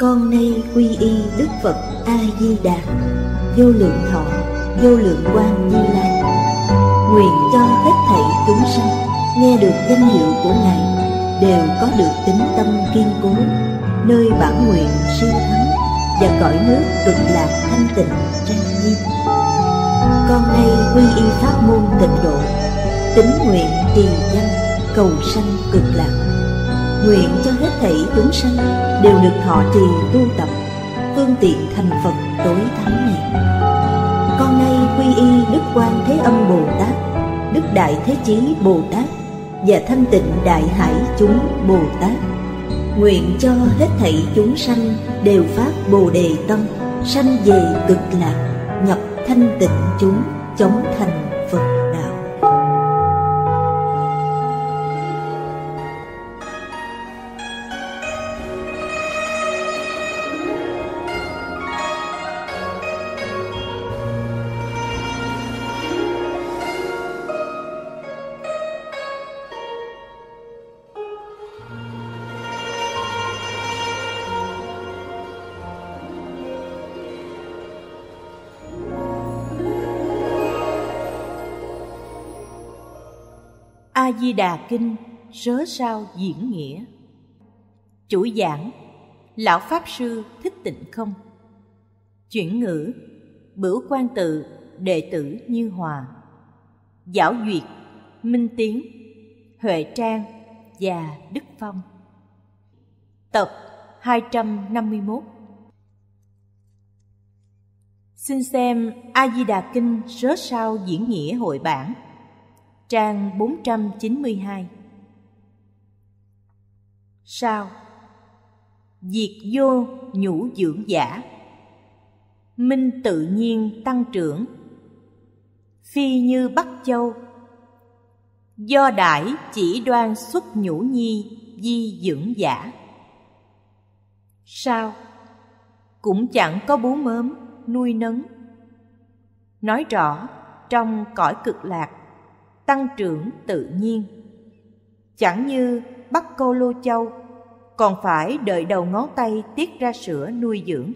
con nay quy y đức phật a di đà vô lượng thọ vô lượng quan như lai nguyện cho hết thảy chúng sanh nghe được danh hiệu của ngài đều có được tính tâm kiên cố nơi bản nguyện siêu thắng và cõi nước cực lạc thanh tịnh trang nghiêm con nay quy y pháp môn tịnh độ tính nguyện trì danh cầu sanh cực lạc nguyện cho hết thể chúng sanh đều được thọ trì tu tập phương tiện thành phật tối thắng này con nay quy y đức quan thế âm bồ tát đức đại thế chí bồ tát và thanh tịnh đại hải chúng bồ tát nguyện cho hết thảy chúng sanh đều phát bồ đề tâm sanh về cực lạc nhập thanh tịnh chúng chống thành di đà kinh sớ sao diễn nghĩa chủ giảng lão pháp sư thích tịnh không chuyển ngữ bửu quan tự đệ tử như hòa giáo duyệt minh tiến huệ trang và đức phong tập 251 Xin xem A Di Đà Kinh sớ Sao Diễn Nghĩa Hội Bản trang 492 Sao? Diệt vô nhũ dưỡng giả Minh tự nhiên tăng trưởng Phi như Bắc Châu Do đại chỉ đoan xuất nhũ nhi di dưỡng giả Sao? Cũng chẳng có bú mớm, nuôi nấng Nói rõ, trong cõi cực lạc tăng trưởng tự nhiên. Chẳng như bắt Cô Lô Châu còn phải đợi đầu ngón tay tiết ra sữa nuôi dưỡng.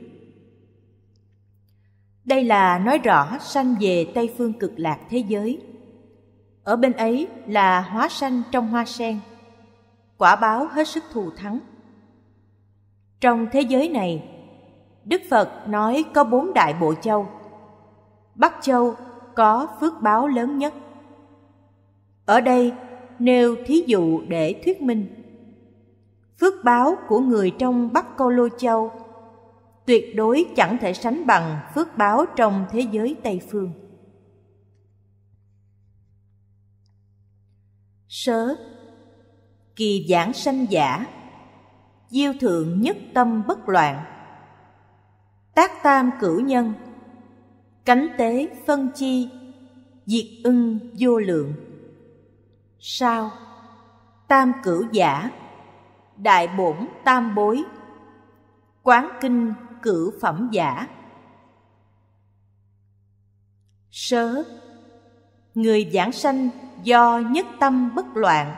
Đây là nói rõ sanh về Tây phương cực lạc thế giới. Ở bên ấy là hóa sanh trong hoa sen, quả báo hết sức thù thắng. Trong thế giới này, Đức Phật nói có bốn đại bộ châu. Bắc châu có phước báo lớn nhất. Ở đây nêu thí dụ để thuyết minh. Phước báo của người trong Bắc Câu Lô Châu tuyệt đối chẳng thể sánh bằng phước báo trong thế giới Tây Phương. Sớ Kỳ giảng sanh giả Diêu thượng nhất tâm bất loạn Tác tam cửu nhân Cánh tế phân chi Diệt ưng vô lượng sao tam cửu giả đại bổn tam bối quán kinh cửu phẩm giả sớ người giảng sanh do nhất tâm bất loạn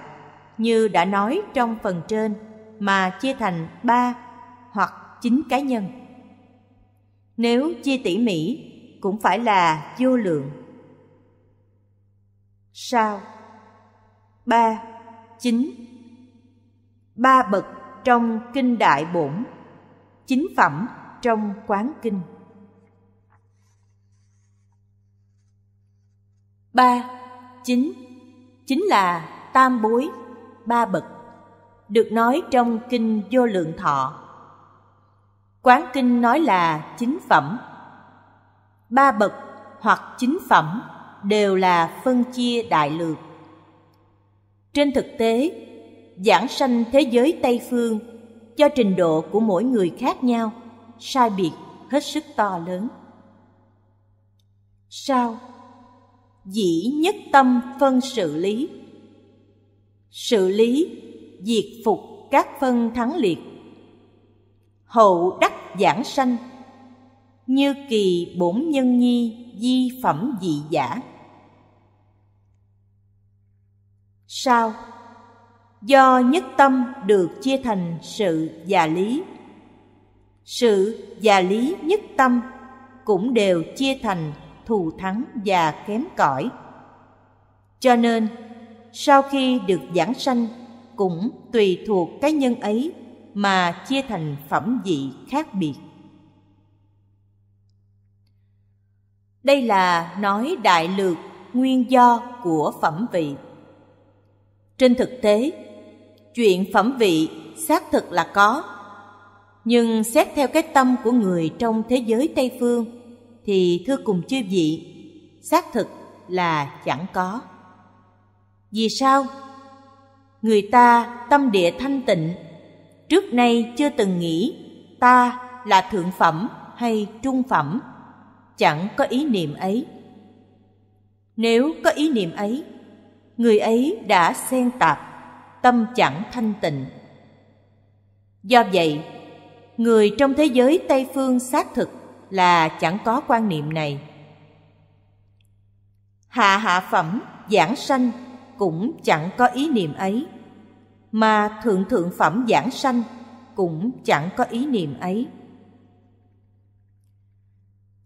như đã nói trong phần trên mà chia thành ba hoặc chín cá nhân nếu chia tỉ mỉ cũng phải là vô lượng sao Ba 9 Ba bậc trong kinh đại bổn Chính phẩm trong quán kinh Ba 9 Chính là tam bối, ba bậc Được nói trong kinh vô lượng thọ Quán kinh nói là chính phẩm Ba bậc hoặc chính phẩm đều là phân chia đại lược trên thực tế, giảng sanh thế giới Tây phương cho trình độ của mỗi người khác nhau, sai biệt hết sức to lớn. Sao? Dĩ nhất tâm phân sự lý. Sự lý diệt phục các phân thắng liệt. Hậu đắc giảng sanh như kỳ bổn nhân nhi di phẩm dị giả Sao? Do nhất tâm được chia thành sự và lý. Sự và lý nhất tâm cũng đều chia thành thù thắng và kém cỏi. Cho nên, sau khi được giảng sanh cũng tùy thuộc cái nhân ấy mà chia thành phẩm vị khác biệt. Đây là nói đại lược nguyên do của phẩm vị trên thực tế chuyện phẩm vị xác thực là có nhưng xét theo cái tâm của người trong thế giới tây phương thì thưa cùng chư vị xác thực là chẳng có vì sao người ta tâm địa thanh tịnh trước nay chưa từng nghĩ ta là thượng phẩm hay trung phẩm chẳng có ý niệm ấy nếu có ý niệm ấy người ấy đã xen tạp tâm chẳng thanh tịnh do vậy người trong thế giới tây phương xác thực là chẳng có quan niệm này hạ hạ phẩm giảng sanh cũng chẳng có ý niệm ấy mà thượng thượng phẩm giảng sanh cũng chẳng có ý niệm ấy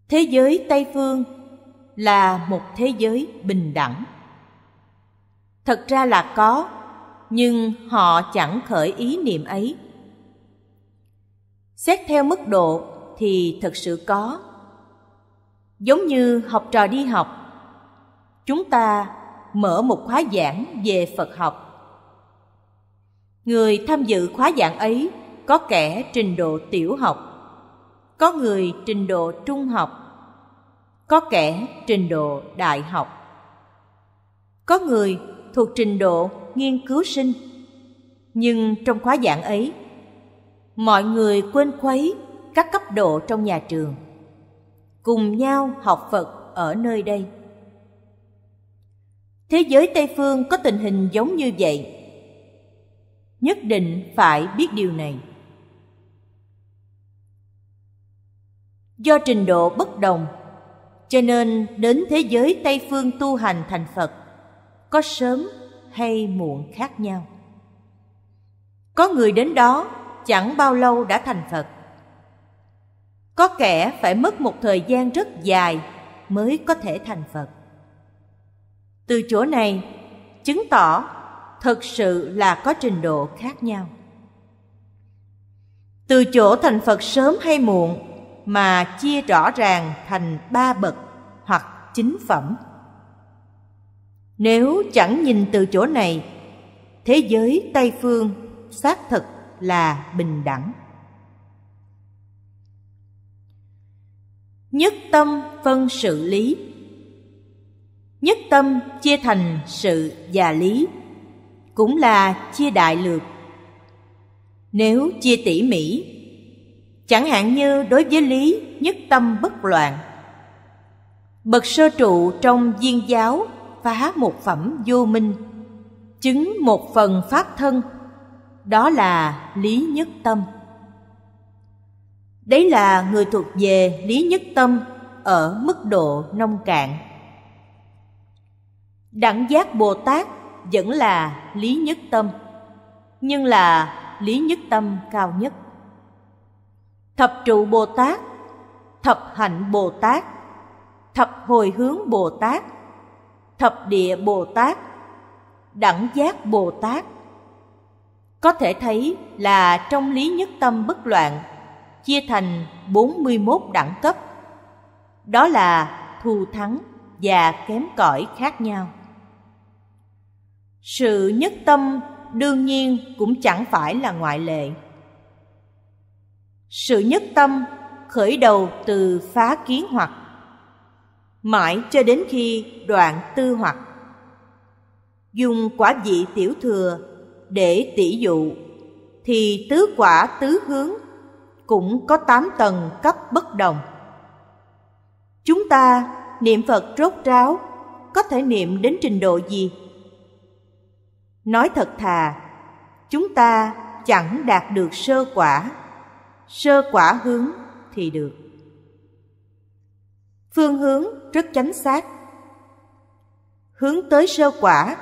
thế giới tây phương là một thế giới bình đẳng thật ra là có nhưng họ chẳng khởi ý niệm ấy xét theo mức độ thì thật sự có giống như học trò đi học chúng ta mở một khóa giảng về phật học người tham dự khóa giảng ấy có kẻ trình độ tiểu học có người trình độ trung học có kẻ trình độ đại học có người thuộc trình độ nghiên cứu sinh nhưng trong khóa giảng ấy mọi người quên khuấy các cấp độ trong nhà trường cùng nhau học phật ở nơi đây thế giới tây phương có tình hình giống như vậy nhất định phải biết điều này do trình độ bất đồng cho nên đến thế giới tây phương tu hành thành phật có sớm hay muộn khác nhau có người đến đó chẳng bao lâu đã thành phật có kẻ phải mất một thời gian rất dài mới có thể thành phật từ chỗ này chứng tỏ thực sự là có trình độ khác nhau từ chỗ thành phật sớm hay muộn mà chia rõ ràng thành ba bậc hoặc chính phẩm nếu chẳng nhìn từ chỗ này thế giới tây phương xác thực là bình đẳng nhất tâm phân sự lý nhất tâm chia thành sự và lý cũng là chia đại lược nếu chia tỉ mỉ chẳng hạn như đối với lý nhất tâm bất loạn bậc sơ trụ trong viên giáo phá một phẩm vô minh chứng một phần pháp thân đó là lý nhất tâm đấy là người thuộc về lý nhất tâm ở mức độ nông cạn đẳng giác bồ tát vẫn là lý nhất tâm nhưng là lý nhất tâm cao nhất thập trụ bồ tát thập hạnh bồ tát thập hồi hướng bồ tát thập địa Bồ Tát, đẳng giác Bồ Tát. Có thể thấy là trong lý nhất tâm bất loạn chia thành 41 đẳng cấp. Đó là thù thắng và kém cỏi khác nhau. Sự nhất tâm đương nhiên cũng chẳng phải là ngoại lệ. Sự nhất tâm khởi đầu từ phá kiến hoặc mãi cho đến khi đoạn tư hoặc dùng quả vị tiểu thừa để tỷ dụ thì tứ quả tứ hướng cũng có tám tầng cấp bất đồng chúng ta niệm phật rốt ráo có thể niệm đến trình độ gì nói thật thà chúng ta chẳng đạt được sơ quả sơ quả hướng thì được phương hướng rất chánh xác hướng tới sơ quả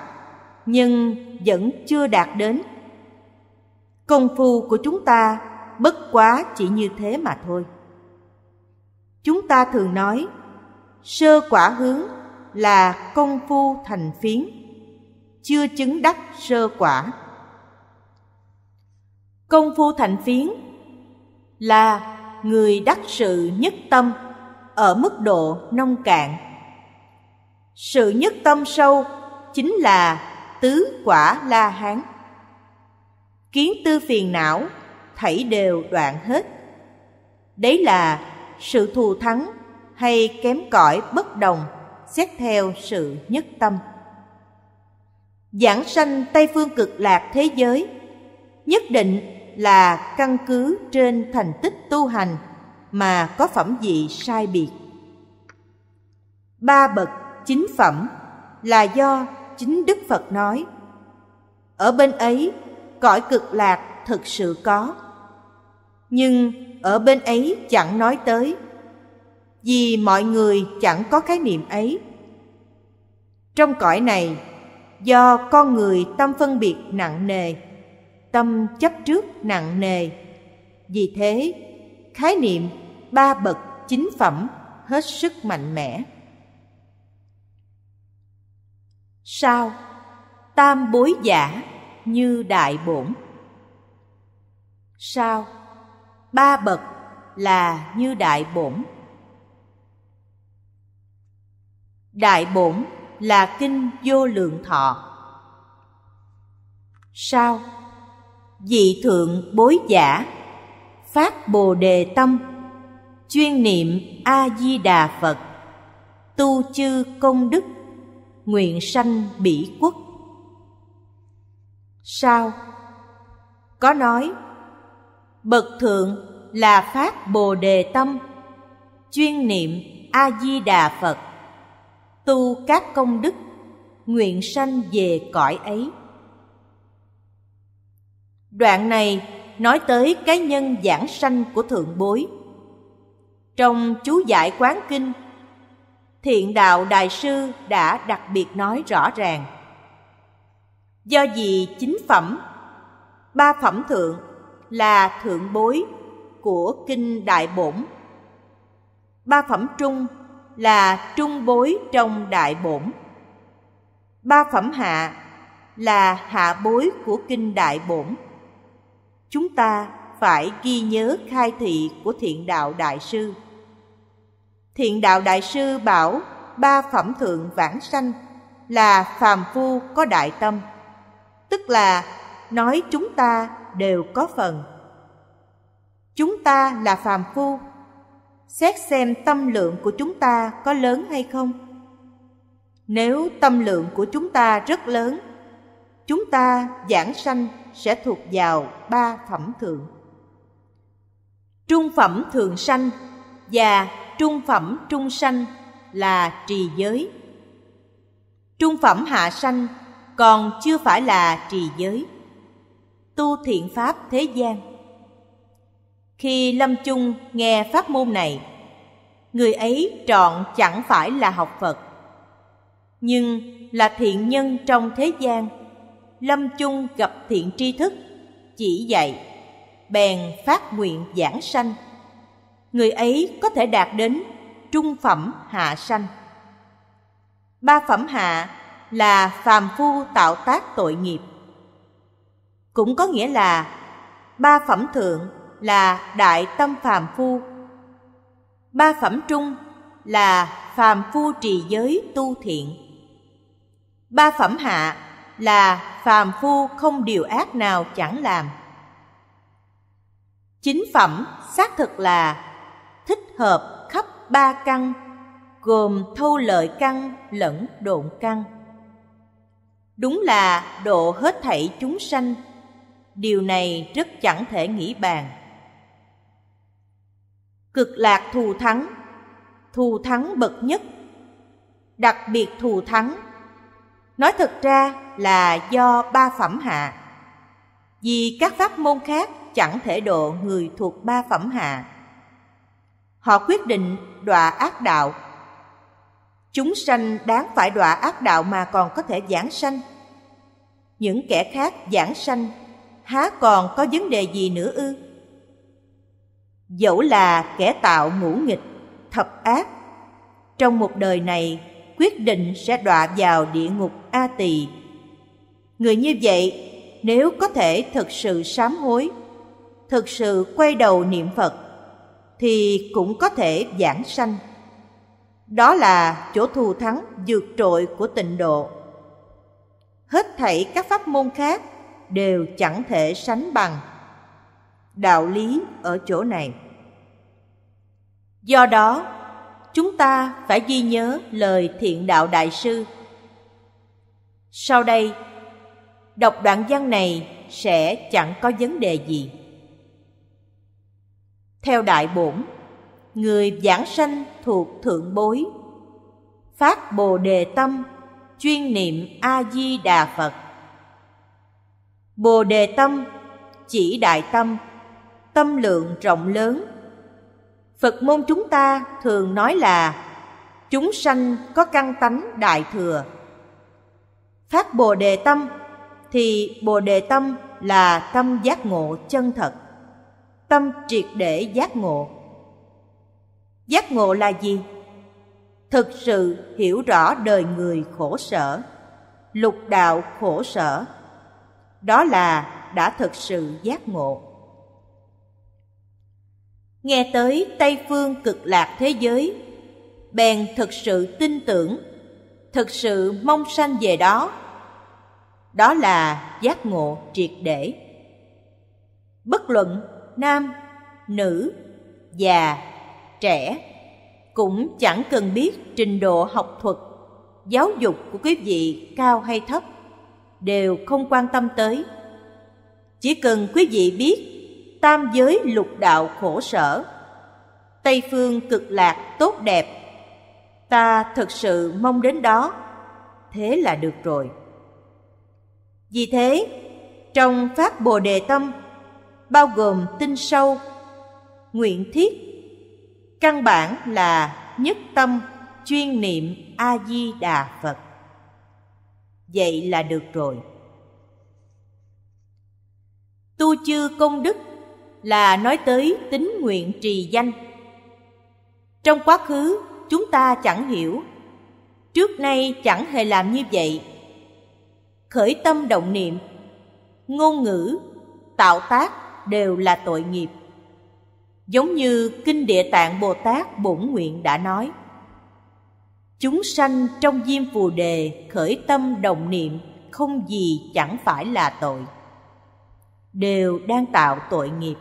nhưng vẫn chưa đạt đến công phu của chúng ta bất quá chỉ như thế mà thôi chúng ta thường nói sơ quả hướng là công phu thành phiến chưa chứng đắc sơ quả công phu thành phiến là người đắc sự nhất tâm ở mức độ nông cạn. Sự nhất tâm sâu chính là tứ quả la hán. Kiến tư phiền não, thảy đều đoạn hết. Đấy là sự thù thắng hay kém cỏi bất đồng xét theo sự nhất tâm. Giảng sanh Tây Phương cực lạc thế giới nhất định là căn cứ trên thành tích tu hành mà có phẩm vị sai biệt. Ba bậc chính phẩm là do chính Đức Phật nói. Ở bên ấy, cõi cực lạc thực sự có. Nhưng ở bên ấy chẳng nói tới, vì mọi người chẳng có khái niệm ấy. Trong cõi này, do con người tâm phân biệt nặng nề, tâm chấp trước nặng nề, vì thế khái niệm ba bậc chính phẩm hết sức mạnh mẽ sao tam bối giả như đại bổn sao ba bậc là như đại bổn đại bổn là kinh vô lượng thọ sao dị thượng bối giả phát bồ đề tâm chuyên niệm a di đà phật tu chư công đức nguyện sanh bỉ quốc sao có nói bậc thượng là phát bồ đề tâm chuyên niệm a di đà phật tu các công đức nguyện sanh về cõi ấy đoạn này nói tới cái nhân giảng sanh của thượng bối. Trong chú giải quán kinh, thiện đạo đại sư đã đặc biệt nói rõ ràng. Do vì chính phẩm, ba phẩm thượng là thượng bối của kinh đại bổn. Ba phẩm trung là trung bối trong đại bổn. Ba phẩm hạ là hạ bối của kinh đại bổn chúng ta phải ghi nhớ khai thị của thiện đạo đại sư thiện đạo đại sư bảo ba phẩm thượng vãng sanh là phàm phu có đại tâm tức là nói chúng ta đều có phần chúng ta là phàm phu xét xem tâm lượng của chúng ta có lớn hay không nếu tâm lượng của chúng ta rất lớn chúng ta giảng sanh sẽ thuộc vào ba phẩm thượng. Trung phẩm thượng sanh và trung phẩm trung sanh là trì giới. Trung phẩm hạ sanh còn chưa phải là trì giới. Tu thiện pháp thế gian. Khi Lâm Chung nghe pháp môn này, người ấy trọn chẳng phải là học Phật, nhưng là thiện nhân trong thế gian lâm chung gặp thiện tri thức chỉ dạy bèn phát nguyện giảng sanh người ấy có thể đạt đến trung phẩm hạ sanh ba phẩm hạ là phàm phu tạo tác tội nghiệp cũng có nghĩa là ba phẩm thượng là đại tâm phàm phu ba phẩm trung là phàm phu trì giới tu thiện ba phẩm hạ là phàm phu không điều ác nào chẳng làm. Chính phẩm xác thực là thích hợp khắp ba căn, gồm thâu lợi căn lẫn độn căn. Đúng là độ hết thảy chúng sanh, điều này rất chẳng thể nghĩ bàn. Cực lạc thù thắng, thù thắng bậc nhất, đặc biệt thù thắng Nói thật ra là do ba phẩm hạ, vì các pháp môn khác chẳng thể độ người thuộc ba phẩm hạ. Họ quyết định đọa ác đạo. Chúng sanh đáng phải đọa ác đạo mà còn có thể giảng sanh. Những kẻ khác giảng sanh, há còn có vấn đề gì nữa ư? Dẫu là kẻ tạo ngũ nghịch, thập ác, trong một đời này quyết định sẽ đọa vào địa ngục A Tỳ. Người như vậy, nếu có thể thực sự sám hối, thực sự quay đầu niệm Phật, thì cũng có thể giảng sanh. Đó là chỗ thù thắng vượt trội của tịnh độ. Hết thảy các pháp môn khác đều chẳng thể sánh bằng. Đạo lý ở chỗ này. Do đó, chúng ta phải ghi nhớ lời thiện đạo đại sư sau đây đọc đoạn văn này sẽ chẳng có vấn đề gì theo đại bổn người giảng sanh thuộc thượng bối phát bồ đề tâm chuyên niệm a di đà phật bồ đề tâm chỉ đại tâm tâm lượng rộng lớn phật môn chúng ta thường nói là chúng sanh có căn tánh đại thừa phát bồ đề tâm thì bồ đề tâm là tâm giác ngộ chân thật tâm triệt để giác ngộ giác ngộ là gì thực sự hiểu rõ đời người khổ sở lục đạo khổ sở đó là đã thực sự giác ngộ nghe tới Tây phương cực lạc thế giới, bèn thực sự tin tưởng, thực sự mong sanh về đó. Đó là giác ngộ triệt để. Bất luận nam, nữ, già, trẻ cũng chẳng cần biết trình độ học thuật, giáo dục của quý vị cao hay thấp, đều không quan tâm tới. Chỉ cần quý vị biết tam giới lục đạo khổ sở tây phương cực lạc tốt đẹp ta thực sự mong đến đó thế là được rồi vì thế trong pháp bồ đề tâm bao gồm tinh sâu nguyện thiết căn bản là nhất tâm chuyên niệm a di đà phật vậy là được rồi tu chư công đức là nói tới tính nguyện trì danh trong quá khứ chúng ta chẳng hiểu trước nay chẳng hề làm như vậy khởi tâm động niệm ngôn ngữ tạo tác đều là tội nghiệp giống như kinh địa tạng bồ tát bổn nguyện đã nói chúng sanh trong diêm phù đề khởi tâm đồng niệm không gì chẳng phải là tội đều đang tạo tội nghiệp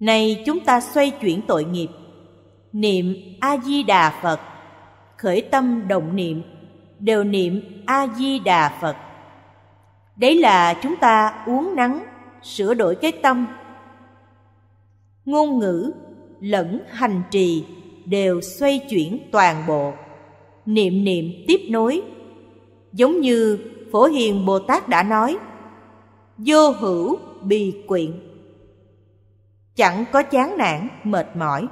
này chúng ta xoay chuyển tội nghiệp, niệm A-di-đà Phật, khởi tâm động niệm, đều niệm A-di-đà Phật. Đấy là chúng ta uống nắng, sửa đổi cái tâm. Ngôn ngữ lẫn hành trì đều xoay chuyển toàn bộ, niệm niệm tiếp nối. Giống như Phổ Hiền Bồ Tát đã nói, vô hữu bì quyện chẳng có chán nản mệt mỏi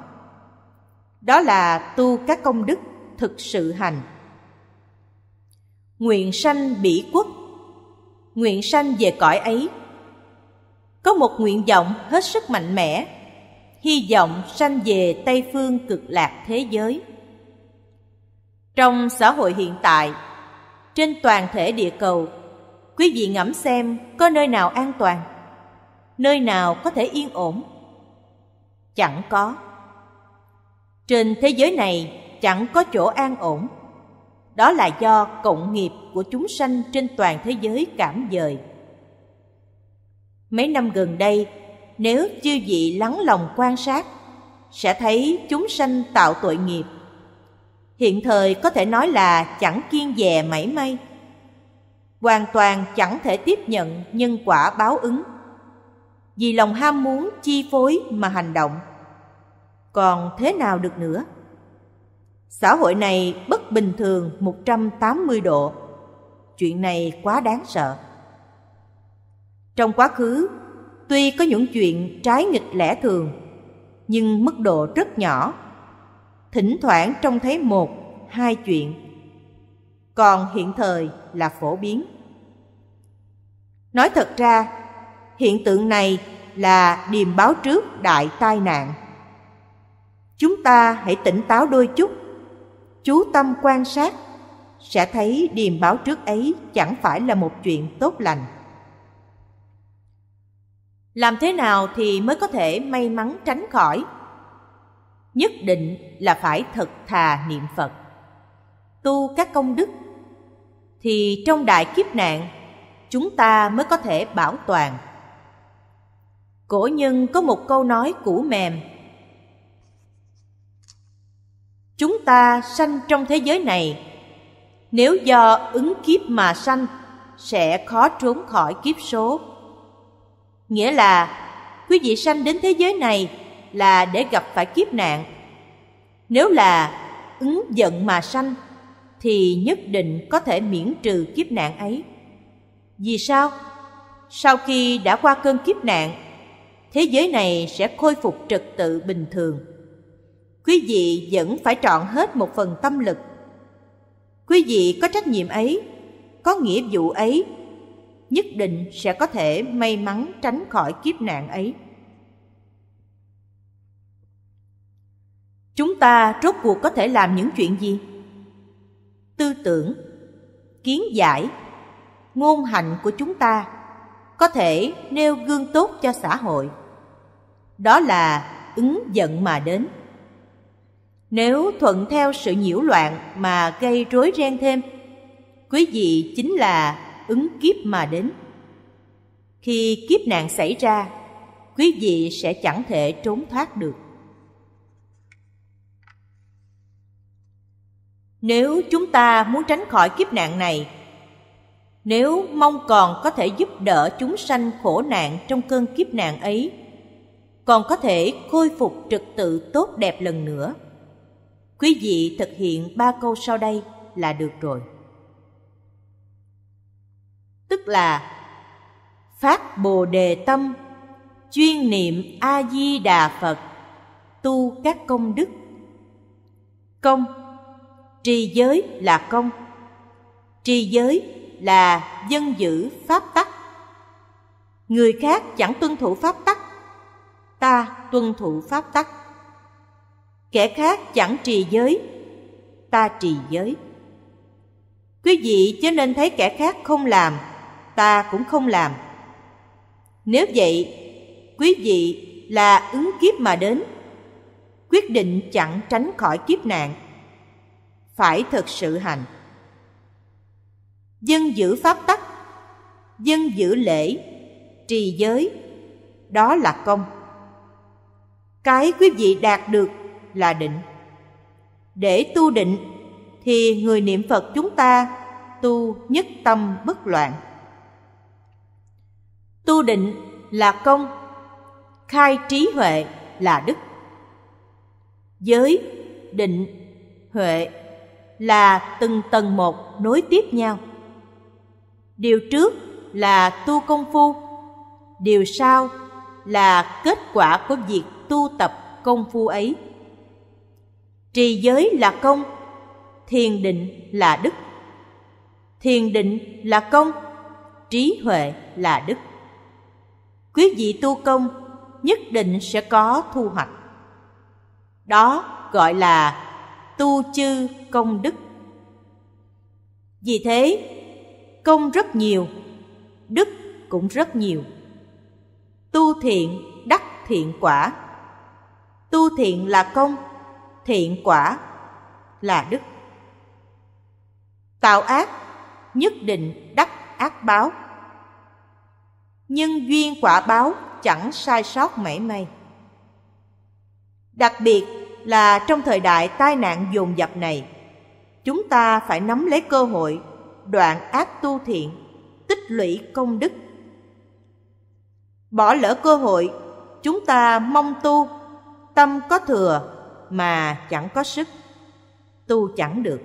đó là tu các công đức thực sự hành nguyện sanh bỉ quốc nguyện sanh về cõi ấy có một nguyện vọng hết sức mạnh mẽ hy vọng sanh về tây phương cực lạc thế giới trong xã hội hiện tại trên toàn thể địa cầu quý vị ngẫm xem có nơi nào an toàn nơi nào có thể yên ổn chẳng có trên thế giới này chẳng có chỗ an ổn đó là do cộng nghiệp của chúng sanh trên toàn thế giới cảm dời mấy năm gần đây nếu chư vị lắng lòng quan sát sẽ thấy chúng sanh tạo tội nghiệp hiện thời có thể nói là chẳng kiên dè mảy may hoàn toàn chẳng thể tiếp nhận nhân quả báo ứng vì lòng ham muốn chi phối mà hành động còn thế nào được nữa? Xã hội này bất bình thường 180 độ. Chuyện này quá đáng sợ. Trong quá khứ, tuy có những chuyện trái nghịch lẽ thường, nhưng mức độ rất nhỏ. Thỉnh thoảng trông thấy một, hai chuyện. Còn hiện thời là phổ biến. Nói thật ra, hiện tượng này là điềm báo trước đại tai nạn chúng ta hãy tỉnh táo đôi chút chú tâm quan sát sẽ thấy điềm báo trước ấy chẳng phải là một chuyện tốt lành làm thế nào thì mới có thể may mắn tránh khỏi nhất định là phải thật thà niệm phật tu các công đức thì trong đại kiếp nạn chúng ta mới có thể bảo toàn cổ nhân có một câu nói cũ mềm chúng ta sanh trong thế giới này nếu do ứng kiếp mà sanh sẽ khó trốn khỏi kiếp số nghĩa là quý vị sanh đến thế giới này là để gặp phải kiếp nạn nếu là ứng giận mà sanh thì nhất định có thể miễn trừ kiếp nạn ấy vì sao sau khi đã qua cơn kiếp nạn thế giới này sẽ khôi phục trật tự bình thường quý vị vẫn phải trọn hết một phần tâm lực. Quý vị có trách nhiệm ấy, có nghĩa vụ ấy, nhất định sẽ có thể may mắn tránh khỏi kiếp nạn ấy. Chúng ta rốt cuộc có thể làm những chuyện gì? Tư tưởng, kiến giải, ngôn hành của chúng ta có thể nêu gương tốt cho xã hội. Đó là ứng giận mà đến nếu thuận theo sự nhiễu loạn mà gây rối ren thêm quý vị chính là ứng kiếp mà đến khi kiếp nạn xảy ra quý vị sẽ chẳng thể trốn thoát được nếu chúng ta muốn tránh khỏi kiếp nạn này nếu mong còn có thể giúp đỡ chúng sanh khổ nạn trong cơn kiếp nạn ấy còn có thể khôi phục trật tự tốt đẹp lần nữa Quý vị thực hiện ba câu sau đây là được rồi. Tức là phát Bồ đề tâm, chuyên niệm A Di Đà Phật, tu các công đức. Công trì giới là công. Trì giới là dân giữ pháp tắc. Người khác chẳng tuân thủ pháp tắc, ta tuân thủ pháp tắc kẻ khác chẳng trì giới ta trì giới quý vị chớ nên thấy kẻ khác không làm ta cũng không làm nếu vậy quý vị là ứng kiếp mà đến quyết định chẳng tránh khỏi kiếp nạn phải thật sự hành dân giữ pháp tắc dân giữ lễ trì giới đó là công cái quý vị đạt được là định để tu định thì người niệm phật chúng ta tu nhất tâm bất loạn tu định là công khai trí huệ là đức giới định huệ là từng tầng một nối tiếp nhau điều trước là tu công phu điều sau là kết quả của việc tu tập công phu ấy trì giới là công thiền định là đức thiền định là công trí huệ là đức quý vị tu công nhất định sẽ có thu hoạch đó gọi là tu chư công đức vì thế công rất nhiều đức cũng rất nhiều tu thiện đắc thiện quả tu thiện là công thiện quả là đức tạo ác nhất định đắc ác báo nhưng duyên quả báo chẳng sai sót mảy may đặc biệt là trong thời đại tai nạn dồn dập này chúng ta phải nắm lấy cơ hội đoạn ác tu thiện tích lũy công đức bỏ lỡ cơ hội chúng ta mong tu tâm có thừa mà chẳng có sức tu chẳng được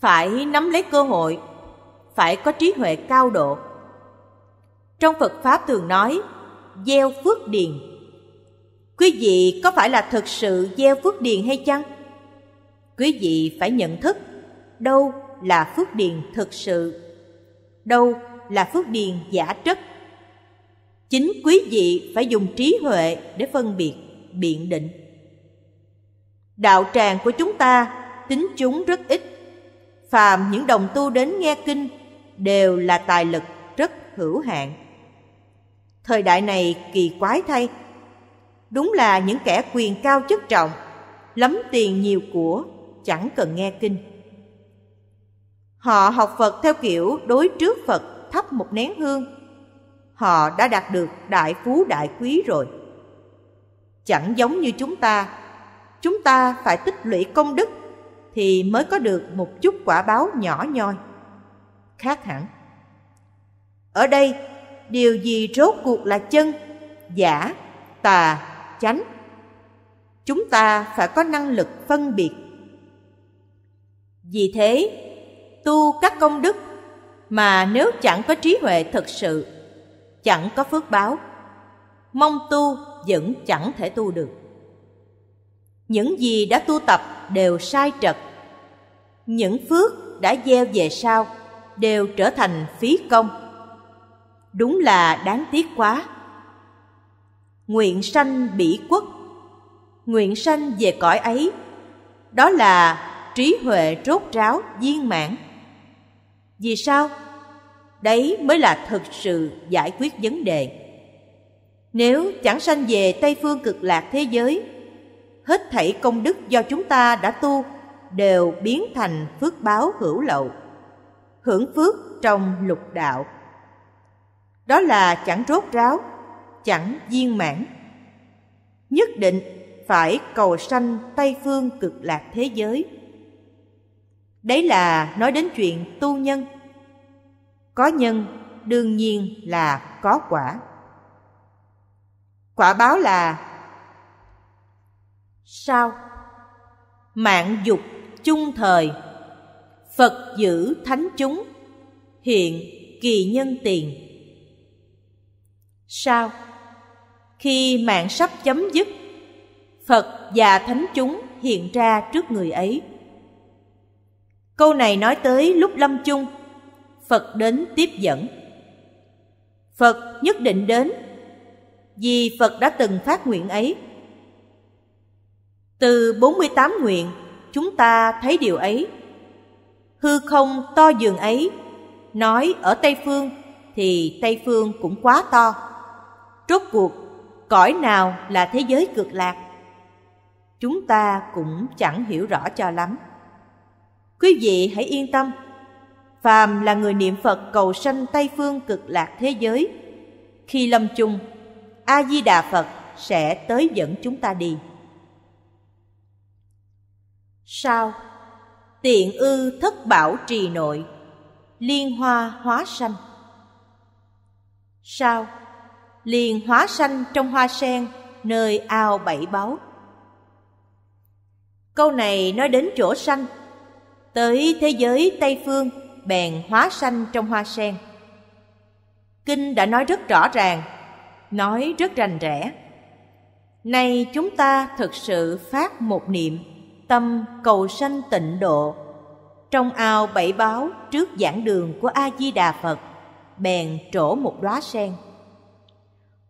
phải nắm lấy cơ hội phải có trí huệ cao độ trong phật pháp thường nói gieo phước điền quý vị có phải là thực sự gieo phước điền hay chăng quý vị phải nhận thức đâu là phước điền thực sự đâu là phước điền giả trất chính quý vị phải dùng trí huệ để phân biệt biện định đạo tràng của chúng ta tính chúng rất ít phàm những đồng tu đến nghe kinh đều là tài lực rất hữu hạn thời đại này kỳ quái thay đúng là những kẻ quyền cao chức trọng lắm tiền nhiều của chẳng cần nghe kinh họ học phật theo kiểu đối trước phật thắp một nén hương họ đã đạt được đại phú đại quý rồi chẳng giống như chúng ta. Chúng ta phải tích lũy công đức thì mới có được một chút quả báo nhỏ nhoi. Khác hẳn. Ở đây, điều gì rốt cuộc là chân, giả, tà, chánh? Chúng ta phải có năng lực phân biệt. Vì thế, tu các công đức mà nếu chẳng có trí huệ thực sự, chẳng có phước báo. Mong tu vẫn chẳng thể tu được những gì đã tu tập đều sai trật những phước đã gieo về sau đều trở thành phí công đúng là đáng tiếc quá nguyện sanh bỉ quốc nguyện sanh về cõi ấy đó là trí huệ rốt ráo viên mãn vì sao đấy mới là thực sự giải quyết vấn đề nếu chẳng sanh về Tây phương cực lạc thế giới, hết thảy công đức do chúng ta đã tu đều biến thành phước báo hữu lậu, hưởng phước trong lục đạo. Đó là chẳng rốt ráo, chẳng viên mãn. Nhất định phải cầu sanh Tây phương cực lạc thế giới. Đấy là nói đến chuyện tu nhân. Có nhân đương nhiên là có quả. Quả báo là Sao? Mạng dục chung thời Phật giữ thánh chúng Hiện kỳ nhân tiền Sao? Khi mạng sắp chấm dứt Phật và thánh chúng hiện ra trước người ấy Câu này nói tới lúc lâm chung Phật đến tiếp dẫn Phật nhất định đến vì Phật đã từng phát nguyện ấy. Từ 48 nguyện, chúng ta thấy điều ấy. Hư không to giường ấy, nói ở Tây Phương thì Tây Phương cũng quá to. Rốt cuộc, cõi nào là thế giới cực lạc? Chúng ta cũng chẳng hiểu rõ cho lắm. Quý vị hãy yên tâm, phàm là người niệm Phật cầu sanh Tây Phương cực lạc thế giới, khi lâm chung a di đà phật sẽ tới dẫn chúng ta đi sao tiện ư thất bảo trì nội liên hoa hóa sanh sao liền hóa sanh trong hoa sen nơi ao bảy báu câu này nói đến chỗ sanh tới thế giới tây phương bèn hóa sanh trong hoa sen kinh đã nói rất rõ ràng nói rất rành rẽ nay chúng ta thực sự phát một niệm tâm cầu sanh tịnh độ trong ao bảy báo trước giảng đường của a di đà phật bèn trổ một đóa sen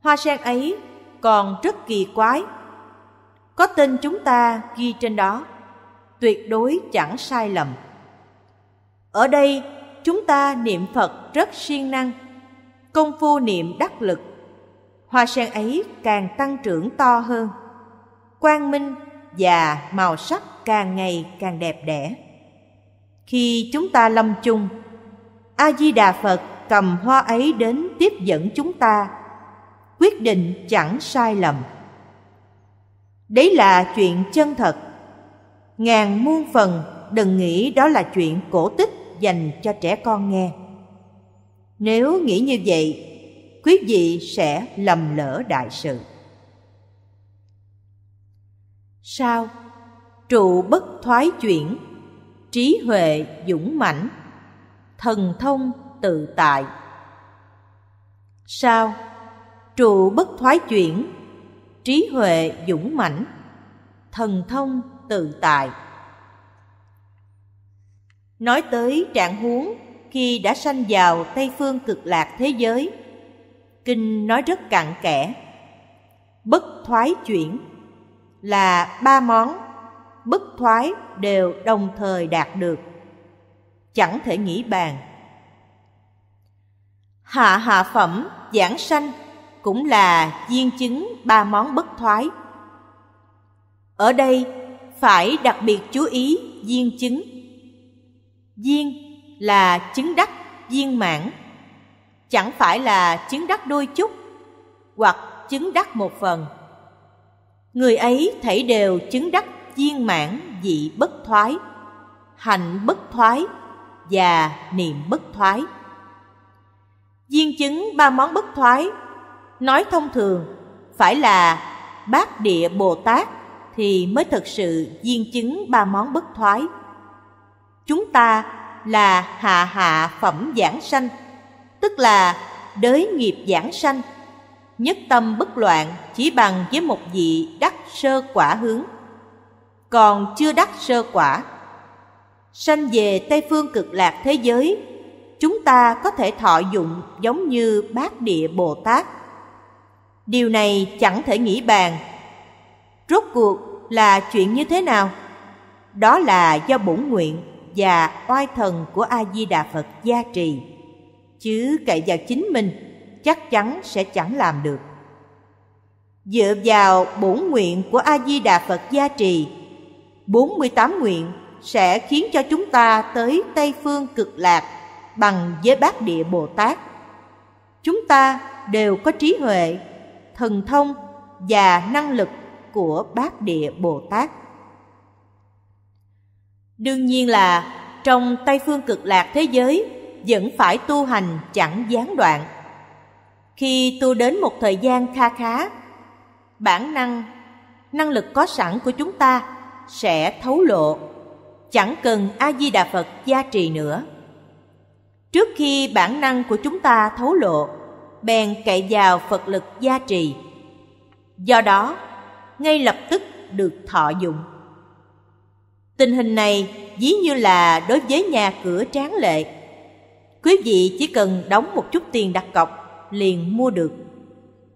hoa sen ấy còn rất kỳ quái có tên chúng ta ghi trên đó tuyệt đối chẳng sai lầm ở đây chúng ta niệm phật rất siêng năng công phu niệm đắc lực hoa sen ấy càng tăng trưởng to hơn quang minh và màu sắc càng ngày càng đẹp đẽ khi chúng ta lâm chung a di đà phật cầm hoa ấy đến tiếp dẫn chúng ta quyết định chẳng sai lầm đấy là chuyện chân thật ngàn muôn phần đừng nghĩ đó là chuyện cổ tích dành cho trẻ con nghe nếu nghĩ như vậy quý vị sẽ lầm lỡ đại sự sao trụ bất thoái chuyển trí huệ dũng mãnh thần thông tự tại sao trụ bất thoái chuyển trí huệ dũng mãnh thần thông tự tại nói tới trạng huống khi đã sanh vào tây phương cực lạc thế giới kinh nói rất cặn kẽ bất thoái chuyển là ba món bất thoái đều đồng thời đạt được chẳng thể nghĩ bàn hạ hạ phẩm giảng sanh cũng là viên chứng ba món bất thoái ở đây phải đặc biệt chú ý viên chứng viên là chứng đắc viên mãn chẳng phải là chứng đắc đôi chút hoặc chứng đắc một phần người ấy thể đều chứng đắc viên mãn dị bất thoái hành bất thoái và niệm bất thoái viên chứng ba món bất thoái nói thông thường phải là bát địa bồ tát thì mới thực sự viên chứng ba món bất thoái chúng ta là hạ hạ phẩm giảng sanh tức là đới nghiệp giảng sanh nhất tâm bất loạn chỉ bằng với một vị đắc sơ quả hướng còn chưa đắc sơ quả sanh về tây phương cực lạc thế giới chúng ta có thể thọ dụng giống như bát địa bồ tát điều này chẳng thể nghĩ bàn rốt cuộc là chuyện như thế nào đó là do bổn nguyện và oai thần của a di đà phật gia trì chứ cậy vào chính mình chắc chắn sẽ chẳng làm được dựa vào bổn nguyện của a di đà phật gia trì 48 nguyện sẽ khiến cho chúng ta tới tây phương cực lạc bằng với bát địa bồ tát chúng ta đều có trí huệ thần thông và năng lực của bát địa bồ tát đương nhiên là trong tây phương cực lạc thế giới vẫn phải tu hành chẳng gián đoạn. Khi tu đến một thời gian kha khá, bản năng, năng lực có sẵn của chúng ta sẽ thấu lộ, chẳng cần A-di-đà Phật gia trì nữa. Trước khi bản năng của chúng ta thấu lộ, bèn cậy vào Phật lực gia trì. Do đó, ngay lập tức được thọ dụng. Tình hình này dí như là đối với nhà cửa tráng lệ Quý vị chỉ cần đóng một chút tiền đặt cọc liền mua được.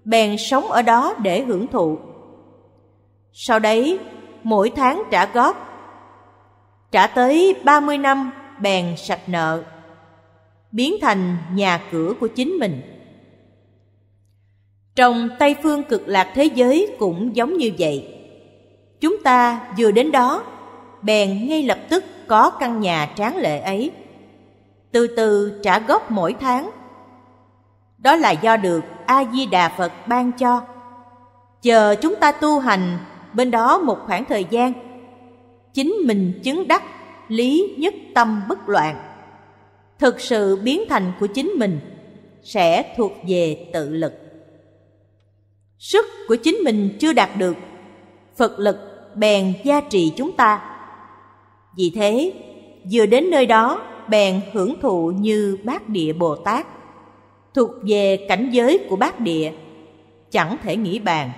Bèn sống ở đó để hưởng thụ. Sau đấy, mỗi tháng trả góp. Trả tới 30 năm bèn sạch nợ. Biến thành nhà cửa của chính mình. Trong Tây phương cực lạc thế giới cũng giống như vậy. Chúng ta vừa đến đó, bèn ngay lập tức có căn nhà tráng lệ ấy từ từ trả góp mỗi tháng. Đó là do được A-di-đà Phật ban cho. Chờ chúng ta tu hành bên đó một khoảng thời gian, chính mình chứng đắc lý nhất tâm bất loạn, thực sự biến thành của chính mình sẽ thuộc về tự lực. Sức của chính mình chưa đạt được, Phật lực bèn gia trì chúng ta. Vì thế, vừa đến nơi đó bèn hưởng thụ như bát địa Bồ Tát, thuộc về cảnh giới của bát địa, chẳng thể nghĩ bàn.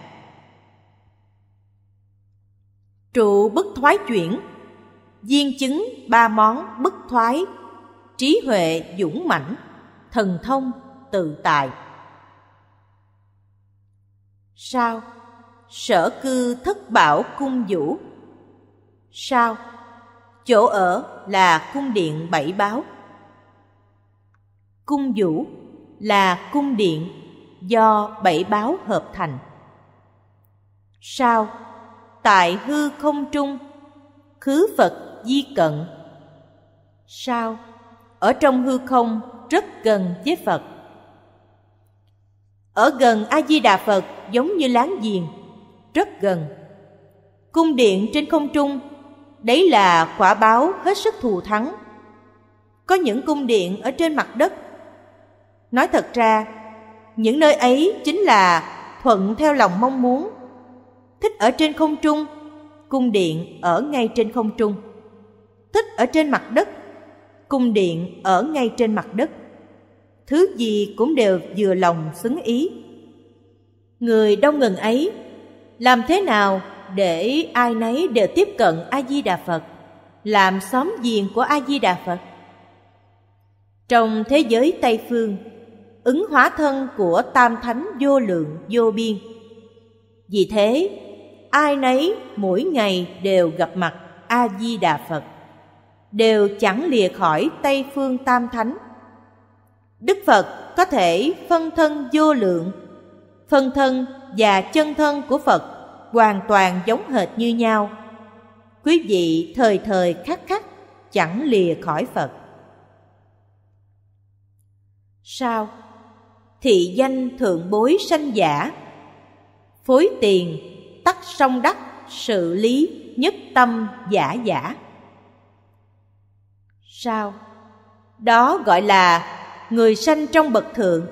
Trụ bất thoái chuyển, viên chứng ba món bất thoái, trí huệ dũng mãnh, thần thông tự tại. Sao? Sở cư thất bảo cung vũ. Sao? chỗ ở là cung điện bảy báo cung vũ là cung điện do bảy báo hợp thành sao tại hư không trung khứ phật di cận sao ở trong hư không rất gần với phật ở gần a di đà phật giống như láng giềng rất gần cung điện trên không trung Đấy là quả báo hết sức thù thắng. Có những cung điện ở trên mặt đất. Nói thật ra, những nơi ấy chính là thuận theo lòng mong muốn. Thích ở trên không trung, cung điện ở ngay trên không trung. Thích ở trên mặt đất, cung điện ở ngay trên mặt đất. Thứ gì cũng đều vừa lòng xứng ý. Người đông ngần ấy làm thế nào để ai nấy đều tiếp cận a di đà phật làm xóm giềng của a di đà phật trong thế giới tây phương ứng hóa thân của tam thánh vô lượng vô biên vì thế ai nấy mỗi ngày đều gặp mặt a di đà phật đều chẳng lìa khỏi tây phương tam thánh đức phật có thể phân thân vô lượng phân thân và chân thân của phật hoàn toàn giống hệt như nhau quý vị thời thời khắc khắc chẳng lìa khỏi phật sao thị danh thượng bối sanh giả phối tiền tắt song đắc sự lý nhất tâm giả giả sao đó gọi là người sanh trong bậc thượng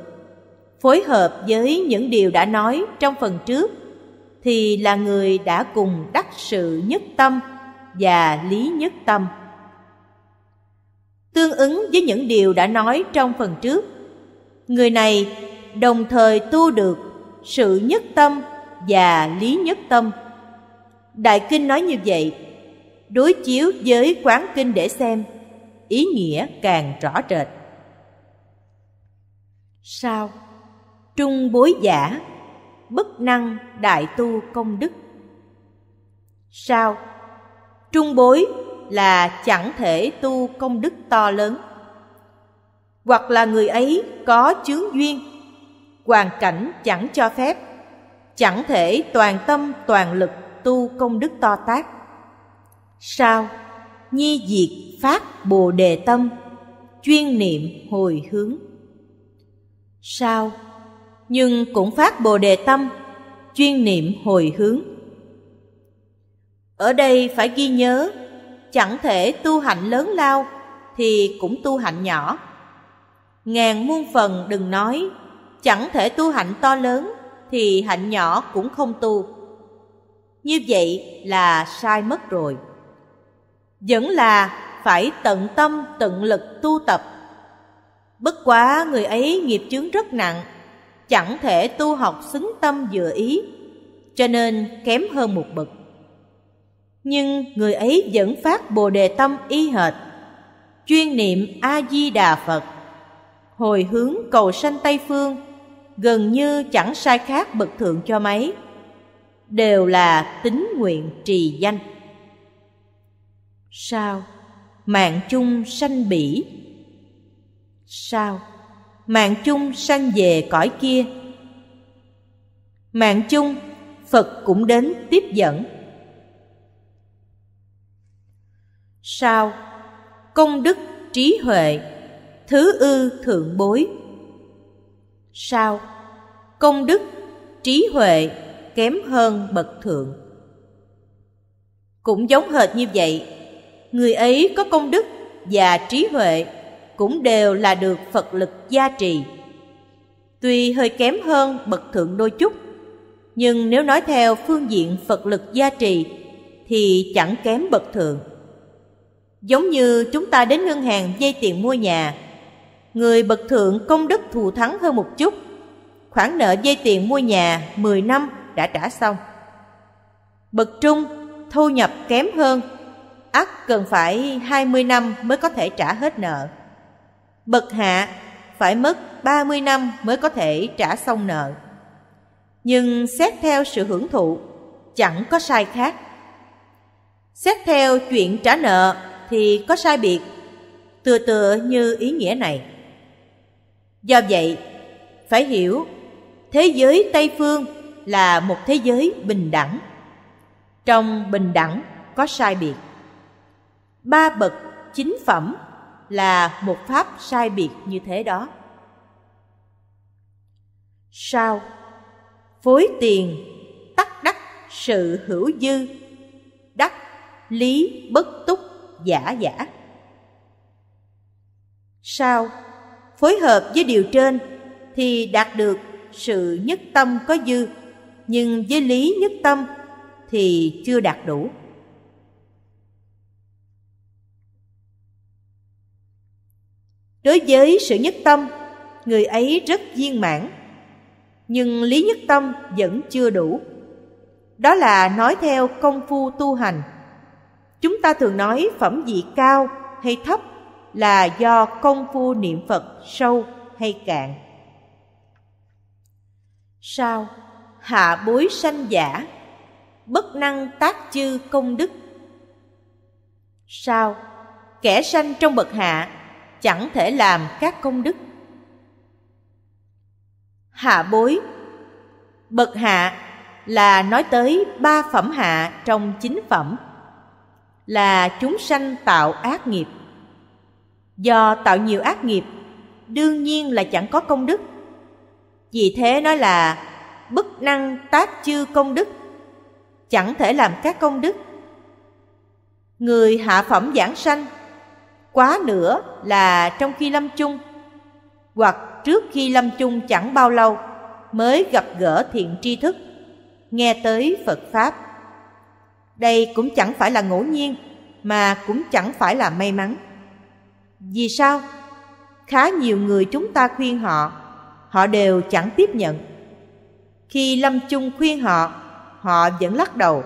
phối hợp với những điều đã nói trong phần trước thì là người đã cùng đắc sự nhất tâm và lý nhất tâm tương ứng với những điều đã nói trong phần trước người này đồng thời tu được sự nhất tâm và lý nhất tâm đại kinh nói như vậy đối chiếu với quán kinh để xem ý nghĩa càng rõ rệt sao trung bối giả bất năng đại tu công đức sao trung bối là chẳng thể tu công đức to lớn hoặc là người ấy có chướng duyên hoàn cảnh chẳng cho phép chẳng thể toàn tâm toàn lực tu công đức to tác sao nhi diệt phát bồ đề tâm chuyên niệm hồi hướng sao nhưng cũng phát bồ đề tâm, chuyên niệm hồi hướng. Ở đây phải ghi nhớ, chẳng thể tu hạnh lớn lao thì cũng tu hạnh nhỏ. Ngàn muôn phần đừng nói, chẳng thể tu hạnh to lớn thì hạnh nhỏ cũng không tu. Như vậy là sai mất rồi. Vẫn là phải tận tâm tận lực tu tập. Bất quá người ấy nghiệp chướng rất nặng chẳng thể tu học xứng tâm dựa ý, cho nên kém hơn một bậc. Nhưng người ấy vẫn phát Bồ đề tâm y hệt, chuyên niệm A Di Đà Phật, hồi hướng cầu sanh Tây phương, gần như chẳng sai khác bậc thượng cho mấy, đều là tính nguyện trì danh. Sao? Mạng chung sanh bỉ. Sao? mạng chung sanh về cõi kia mạng chung phật cũng đến tiếp dẫn sao công đức trí huệ thứ ư thượng bối sao công đức trí huệ kém hơn bậc thượng cũng giống hệt như vậy người ấy có công đức và trí huệ cũng đều là được Phật lực gia trì. Tuy hơi kém hơn bậc thượng đôi chút, nhưng nếu nói theo phương diện Phật lực gia trì thì chẳng kém bậc thượng. Giống như chúng ta đến ngân hàng dây tiền mua nhà, người bậc thượng công đức thù thắng hơn một chút, khoản nợ dây tiền mua nhà 10 năm đã trả xong. Bậc trung thu nhập kém hơn, ắt cần phải 20 năm mới có thể trả hết nợ. Bậc hạ phải mất 30 năm mới có thể trả xong nợ. Nhưng xét theo sự hưởng thụ, chẳng có sai khác. Xét theo chuyện trả nợ thì có sai biệt, tựa tựa như ý nghĩa này. Do vậy, phải hiểu thế giới Tây Phương là một thế giới bình đẳng. Trong bình đẳng có sai biệt. Ba bậc chính phẩm là một pháp sai biệt như thế đó sao phối tiền tắc đắc sự hữu dư đắc lý bất túc giả giả sao phối hợp với điều trên thì đạt được sự nhất tâm có dư nhưng với lý nhất tâm thì chưa đạt đủ Đối với sự nhất tâm, người ấy rất viên mãn. Nhưng lý nhất tâm vẫn chưa đủ. Đó là nói theo công phu tu hành. Chúng ta thường nói phẩm vị cao hay thấp là do công phu niệm Phật sâu hay cạn. Sao? Hạ bối sanh giả, bất năng tác chư công đức. Sao? Kẻ sanh trong bậc hạ chẳng thể làm các công đức hạ bối bậc hạ là nói tới ba phẩm hạ trong chín phẩm là chúng sanh tạo ác nghiệp do tạo nhiều ác nghiệp đương nhiên là chẳng có công đức vì thế nói là bất năng tác chư công đức chẳng thể làm các công đức người hạ phẩm giảng sanh quá nữa là trong khi lâm chung hoặc trước khi lâm chung chẳng bao lâu mới gặp gỡ thiện tri thức nghe tới phật pháp đây cũng chẳng phải là ngẫu nhiên mà cũng chẳng phải là may mắn vì sao khá nhiều người chúng ta khuyên họ họ đều chẳng tiếp nhận khi lâm chung khuyên họ họ vẫn lắc đầu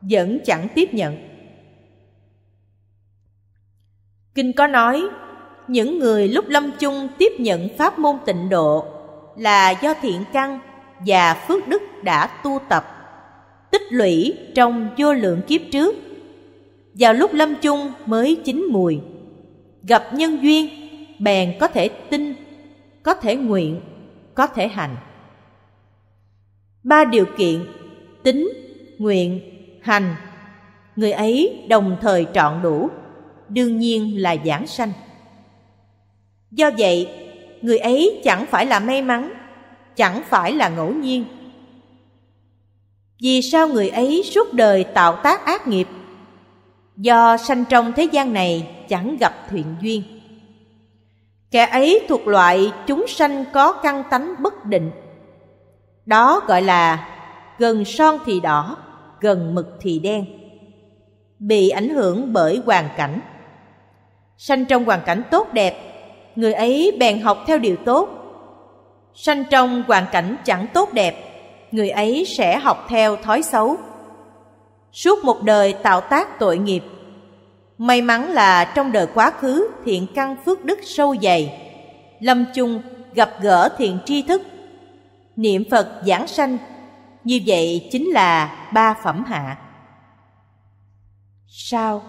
vẫn chẳng tiếp nhận Kinh có nói, những người lúc lâm chung tiếp nhận pháp môn tịnh độ là do thiện căn và phước đức đã tu tập, tích lũy trong vô lượng kiếp trước. Vào lúc lâm chung mới chín mùi, gặp nhân duyên bèn có thể tin, có thể nguyện, có thể hành. Ba điều kiện tính, nguyện, hành người ấy đồng thời trọn đủ đương nhiên là giảng sanh do vậy người ấy chẳng phải là may mắn chẳng phải là ngẫu nhiên vì sao người ấy suốt đời tạo tác ác nghiệp do sanh trong thế gian này chẳng gặp thiện duyên kẻ ấy thuộc loại chúng sanh có căn tánh bất định đó gọi là gần son thì đỏ gần mực thì đen bị ảnh hưởng bởi hoàn cảnh sanh trong hoàn cảnh tốt đẹp người ấy bèn học theo điều tốt sanh trong hoàn cảnh chẳng tốt đẹp người ấy sẽ học theo thói xấu suốt một đời tạo tác tội nghiệp may mắn là trong đời quá khứ thiện căn phước đức sâu dày lâm chung gặp gỡ thiện tri thức niệm phật giảng sanh như vậy chính là ba phẩm hạ sao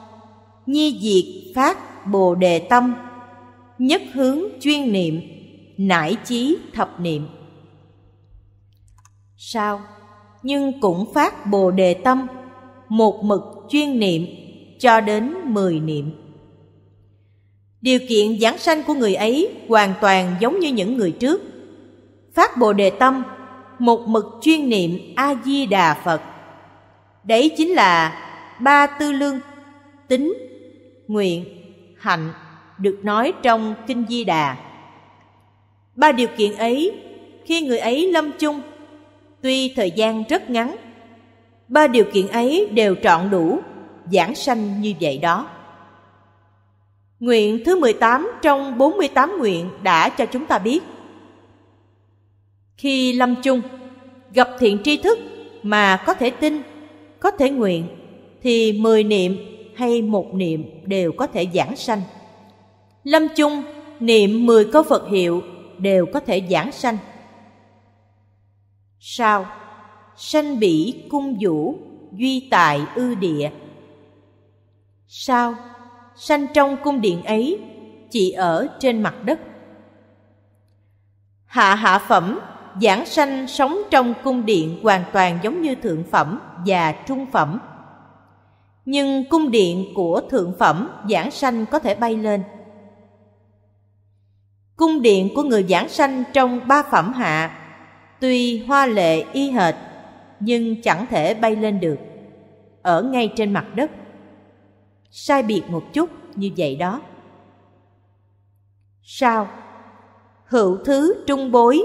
nhi diệt phát Bồ Đề Tâm Nhất hướng chuyên niệm Nải chí thập niệm Sao? Nhưng cũng phát Bồ Đề Tâm Một mực chuyên niệm cho đến mười niệm Điều kiện giảng sanh của người ấy hoàn toàn giống như những người trước Phát Bồ Đề Tâm Một mực chuyên niệm A-di-đà Phật Đấy chính là ba tư lương Tính, nguyện hạnh được nói trong kinh di đà ba điều kiện ấy khi người ấy lâm chung tuy thời gian rất ngắn ba điều kiện ấy đều trọn đủ giảng sanh như vậy đó Nguyện thứ 18 trong 48 nguyện đã cho chúng ta biết Khi lâm chung, gặp thiện tri thức mà có thể tin, có thể nguyện Thì mười niệm hay một niệm đều có thể giảng sanh. Lâm chung, niệm mười câu Phật hiệu đều có thể giảng sanh. Sao? Sanh bỉ cung vũ, duy tại ư địa. Sao? Sanh trong cung điện ấy, chỉ ở trên mặt đất. Hạ hạ phẩm, giảng sanh sống trong cung điện hoàn toàn giống như thượng phẩm và trung phẩm nhưng cung điện của thượng phẩm giảng sanh có thể bay lên. Cung điện của người giảng sanh trong ba phẩm hạ tuy hoa lệ y hệt nhưng chẳng thể bay lên được, ở ngay trên mặt đất. Sai biệt một chút như vậy đó. Sao? Hữu thứ trung bối,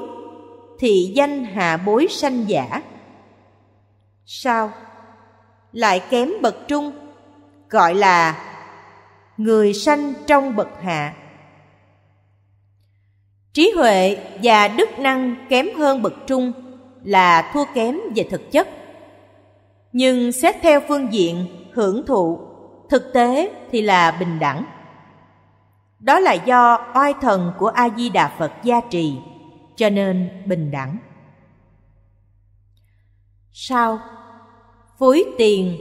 thị danh hạ bối sanh giả. Sao? lại kém bậc trung gọi là người sanh trong bậc hạ trí huệ và đức năng kém hơn bậc trung là thua kém về thực chất nhưng xét theo phương diện hưởng thụ thực tế thì là bình đẳng đó là do oai thần của a di đà phật gia trì cho nên bình đẳng sao phối tiền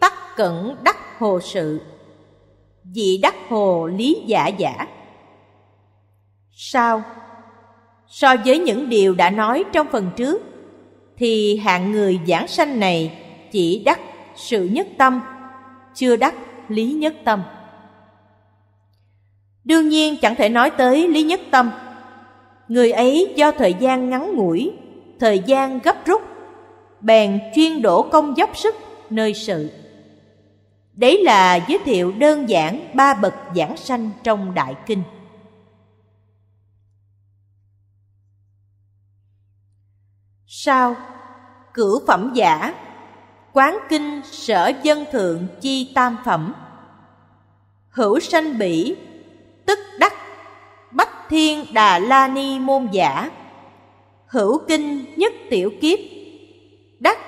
tắc cẩn đắc hồ sự dị đắc hồ lý giả giả sao so với những điều đã nói trong phần trước thì hạng người giảng sanh này chỉ đắc sự nhất tâm chưa đắc lý nhất tâm đương nhiên chẳng thể nói tới lý nhất tâm người ấy do thời gian ngắn ngủi thời gian gấp rút bèn chuyên đổ công dốc sức nơi sự đấy là giới thiệu đơn giản ba bậc giảng sanh trong đại kinh sao cửu phẩm giả quán kinh sở dân thượng chi tam phẩm hữu sanh bỉ tức đắc bách thiên đà la ni môn giả hữu kinh nhất tiểu kiếp đắc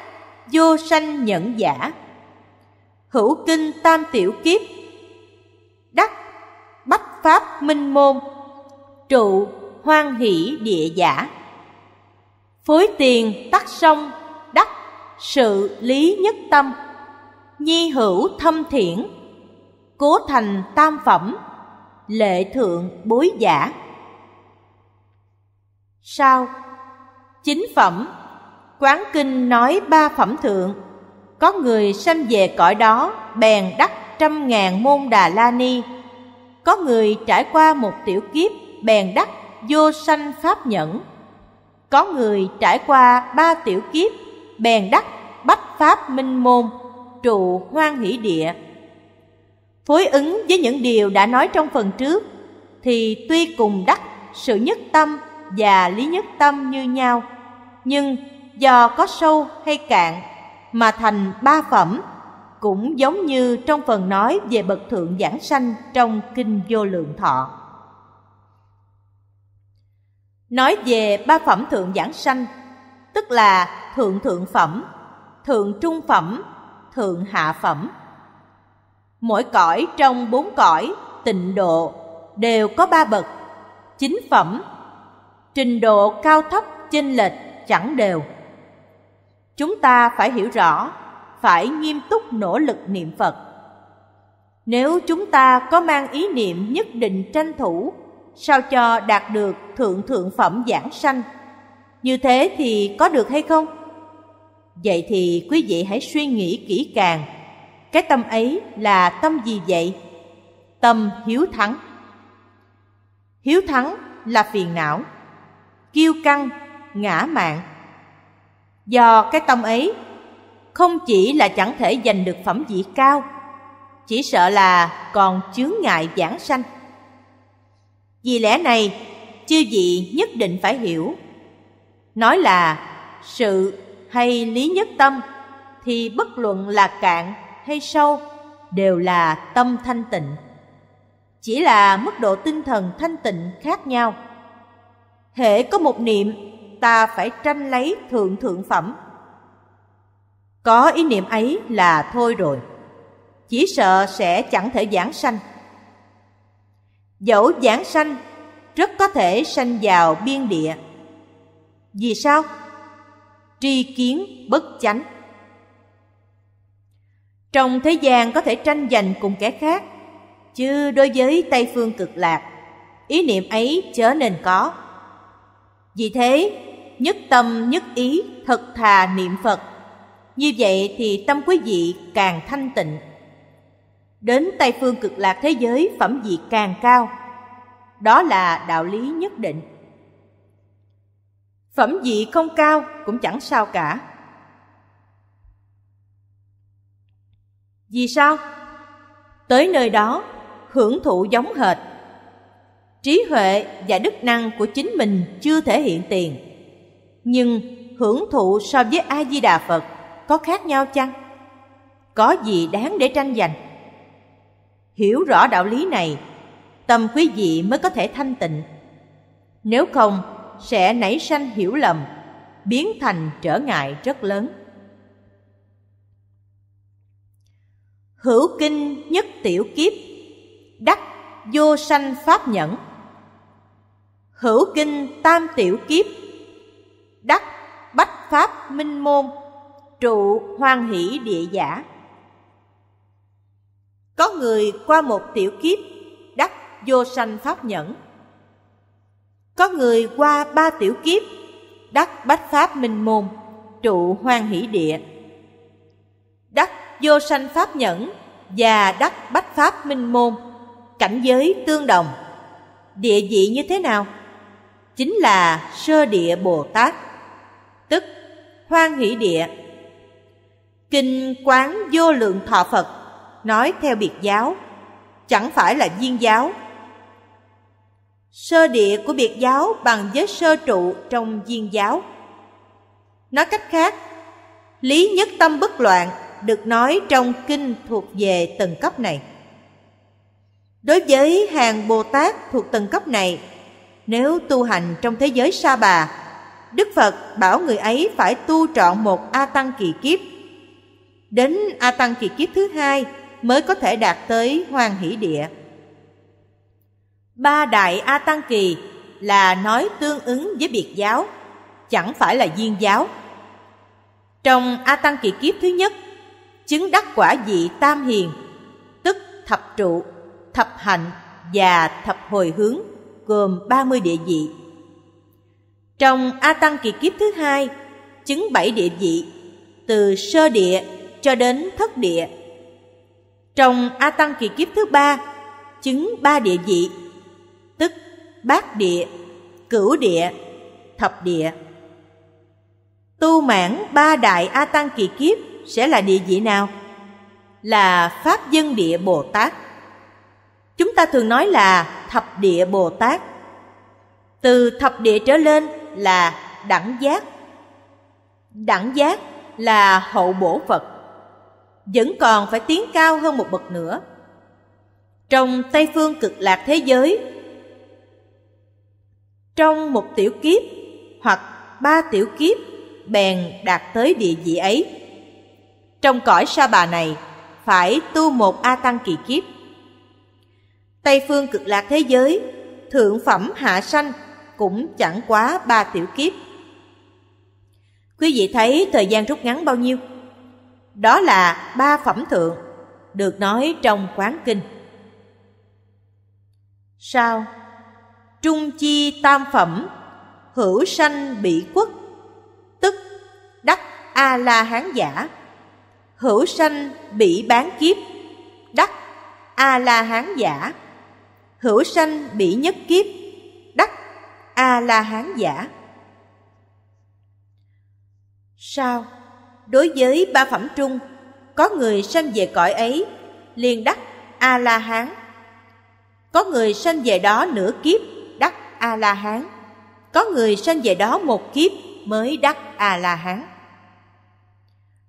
vô sanh nhẫn giả hữu kinh tam tiểu kiếp đắc bách pháp minh môn trụ hoan hỷ địa giả phối tiền tắc sông đắc sự lý nhất tâm nhi hữu thâm thiển cố thành tam phẩm lệ thượng bối giả sao chính phẩm Quán Kinh nói ba phẩm thượng Có người sanh về cõi đó Bèn đắc trăm ngàn môn đà la ni Có người trải qua một tiểu kiếp Bèn đắc vô sanh pháp nhẫn Có người trải qua ba tiểu kiếp Bèn đắc bách pháp minh môn Trụ hoan hỷ địa Phối ứng với những điều đã nói trong phần trước Thì tuy cùng đắc sự nhất tâm và lý nhất tâm như nhau Nhưng do có sâu hay cạn mà thành ba phẩm cũng giống như trong phần nói về bậc thượng giảng sanh trong kinh vô lượng thọ nói về ba phẩm thượng giảng sanh tức là thượng thượng phẩm thượng trung phẩm thượng hạ phẩm mỗi cõi trong bốn cõi tịnh độ đều có ba bậc chính phẩm trình độ cao thấp chênh lệch chẳng đều chúng ta phải hiểu rõ phải nghiêm túc nỗ lực niệm phật nếu chúng ta có mang ý niệm nhất định tranh thủ sao cho đạt được thượng thượng phẩm giảng sanh như thế thì có được hay không vậy thì quý vị hãy suy nghĩ kỹ càng cái tâm ấy là tâm gì vậy tâm hiếu thắng hiếu thắng là phiền não kiêu căng ngã mạng do cái tâm ấy không chỉ là chẳng thể giành được phẩm vị cao chỉ sợ là còn chướng ngại giảng sanh vì lẽ này chư vị nhất định phải hiểu nói là sự hay lý nhất tâm thì bất luận là cạn hay sâu đều là tâm thanh tịnh chỉ là mức độ tinh thần thanh tịnh khác nhau Hễ có một niệm ta phải tranh lấy thượng thượng phẩm. Có ý niệm ấy là thôi rồi, chỉ sợ sẽ chẳng thể giảng sanh. Dẫu giảng sanh, rất có thể sanh vào biên địa. Vì sao? Tri kiến bất chánh. Trong thế gian có thể tranh giành cùng kẻ khác, chứ đối với Tây phương cực lạc, ý niệm ấy chớ nên có. Vì thế, nhất tâm nhất ý thật thà niệm Phật. Như vậy thì tâm quý vị càng thanh tịnh. Đến Tây phương cực lạc thế giới phẩm vị càng cao. Đó là đạo lý nhất định. Phẩm vị không cao cũng chẳng sao cả. Vì sao? Tới nơi đó hưởng thụ giống hệt. Trí huệ và đức năng của chính mình chưa thể hiện tiền nhưng hưởng thụ so với a di đà phật có khác nhau chăng có gì đáng để tranh giành hiểu rõ đạo lý này tâm quý vị mới có thể thanh tịnh nếu không sẽ nảy sanh hiểu lầm biến thành trở ngại rất lớn hữu kinh nhất tiểu kiếp đắc vô sanh pháp nhẫn hữu kinh tam tiểu kiếp đắc bách pháp minh môn trụ hoan hỷ địa giả có người qua một tiểu kiếp đắc vô sanh pháp nhẫn có người qua ba tiểu kiếp đắc bách pháp minh môn trụ hoan hỷ địa đắc vô sanh pháp nhẫn và đắc bách pháp minh môn cảnh giới tương đồng địa vị như thế nào chính là sơ địa bồ tát tức hoan hỷ địa. Kinh Quán Vô Lượng Thọ Phật nói theo biệt giáo, chẳng phải là viên giáo. Sơ địa của biệt giáo bằng với sơ trụ trong viên giáo. Nói cách khác, lý nhất tâm bất loạn được nói trong kinh thuộc về tầng cấp này. Đối với hàng Bồ Tát thuộc tầng cấp này, nếu tu hành trong thế giới sa bà Đức Phật bảo người ấy phải tu trọn một A Tăng kỳ kiếp. Đến A Tăng kỳ kiếp thứ hai mới có thể đạt tới hoàn hỷ địa. Ba đại A Tăng kỳ là nói tương ứng với biệt giáo, chẳng phải là duyên giáo. Trong A Tăng kỳ kiếp thứ nhất, chứng đắc quả vị tam hiền, tức thập trụ, thập hạnh và thập hồi hướng, gồm 30 địa vị trong A Tăng kỳ kiếp thứ hai, chứng bảy địa vị, từ sơ địa cho đến thất địa. Trong A Tăng kỳ kiếp thứ ba, chứng ba địa vị, tức bát địa, cửu địa, thập địa. Tu mãn ba đại A Tăng kỳ kiếp sẽ là địa vị nào? Là Pháp Dân Địa Bồ Tát. Chúng ta thường nói là thập địa Bồ Tát. Từ thập địa trở lên là đẳng giác đẳng giác là hậu bổ phật vẫn còn phải tiến cao hơn một bậc nữa trong tây phương cực lạc thế giới trong một tiểu kiếp hoặc ba tiểu kiếp bèn đạt tới địa vị ấy trong cõi sa bà này phải tu một a tăng kỳ kiếp tây phương cực lạc thế giới thượng phẩm hạ sanh cũng chẳng quá ba tiểu kiếp. Quý vị thấy thời gian rút ngắn bao nhiêu? Đó là ba phẩm thượng, được nói trong quán kinh. Sao? Trung chi tam phẩm, hữu sanh bị quốc, tức đắc A-la-hán giả. Hữu sanh bị bán kiếp, đắc A-la-hán giả. Hữu sanh bị nhất kiếp, a la hán giả sao đối với ba phẩm trung có người sanh về cõi ấy liền đắc a la hán có người sanh về đó nửa kiếp đắc a la hán có người sanh về đó một kiếp mới đắc a la hán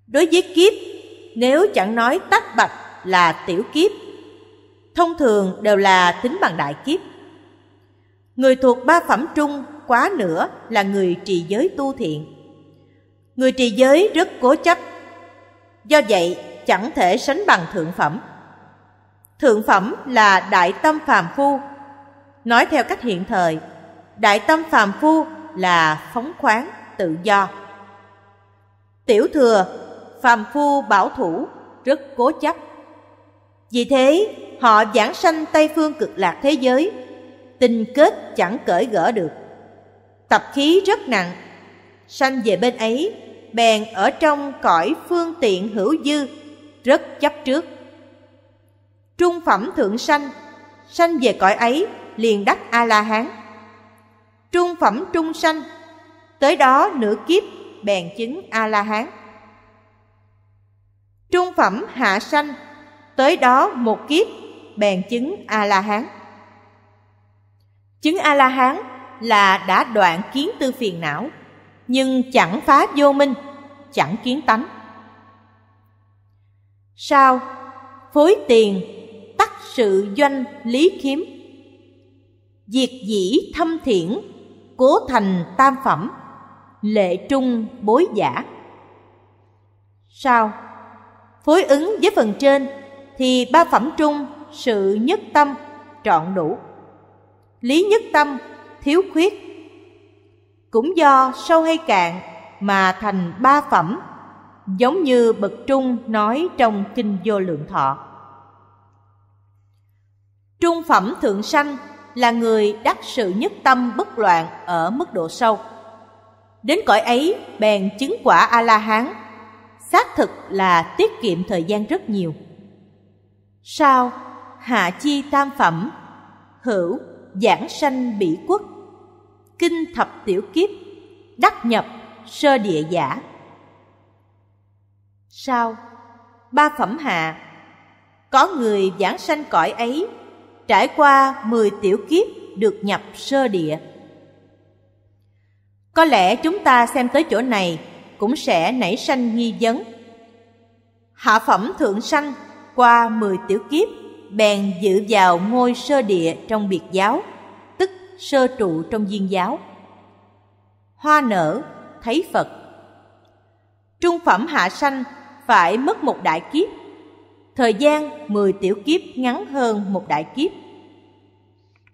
đối với kiếp nếu chẳng nói tách bạch là tiểu kiếp thông thường đều là tính bằng đại kiếp Người thuộc ba phẩm trung quá nữa là người trì giới tu thiện. Người trì giới rất cố chấp, do vậy chẳng thể sánh bằng thượng phẩm. Thượng phẩm là đại tâm phàm phu. Nói theo cách hiện thời, đại tâm phàm phu là phóng khoáng, tự do. Tiểu thừa, phàm phu bảo thủ, rất cố chấp. Vì thế, họ giảng sanh Tây phương cực lạc thế giới tinh kết chẳng cởi gỡ được tập khí rất nặng sanh về bên ấy bèn ở trong cõi phương tiện hữu dư rất chấp trước trung phẩm thượng sanh sanh về cõi ấy liền đắc a la hán trung phẩm trung sanh tới đó nửa kiếp bèn chứng a la hán trung phẩm hạ sanh tới đó một kiếp bèn chứng a la hán Chứng A-la-hán là đã đoạn kiến tư phiền não, nhưng chẳng phá vô minh, chẳng kiến tánh. Sao? Phối tiền, tắc sự doanh lý kiếm. Diệt dĩ thâm thiển, cố thành tam phẩm, lệ trung bối giả. Sao? Phối ứng với phần trên thì ba phẩm trung sự nhất tâm trọn đủ lý nhất tâm thiếu khuyết cũng do sâu hay cạn mà thành ba phẩm giống như bậc trung nói trong kinh vô lượng thọ trung phẩm thượng sanh là người đắc sự nhất tâm bất loạn ở mức độ sâu đến cõi ấy bèn chứng quả a la hán xác thực là tiết kiệm thời gian rất nhiều sao hạ chi tam phẩm hữu giảng sanh bỉ quốc kinh thập tiểu kiếp đắc nhập sơ địa giả sao ba phẩm hạ có người giảng sanh cõi ấy trải qua mười tiểu kiếp được nhập sơ địa có lẽ chúng ta xem tới chỗ này cũng sẽ nảy sanh nghi vấn hạ phẩm thượng sanh qua mười tiểu kiếp bèn dự vào ngôi sơ địa trong biệt giáo tức sơ trụ trong viên giáo hoa nở thấy phật trung phẩm hạ sanh phải mất một đại kiếp thời gian mười tiểu kiếp ngắn hơn một đại kiếp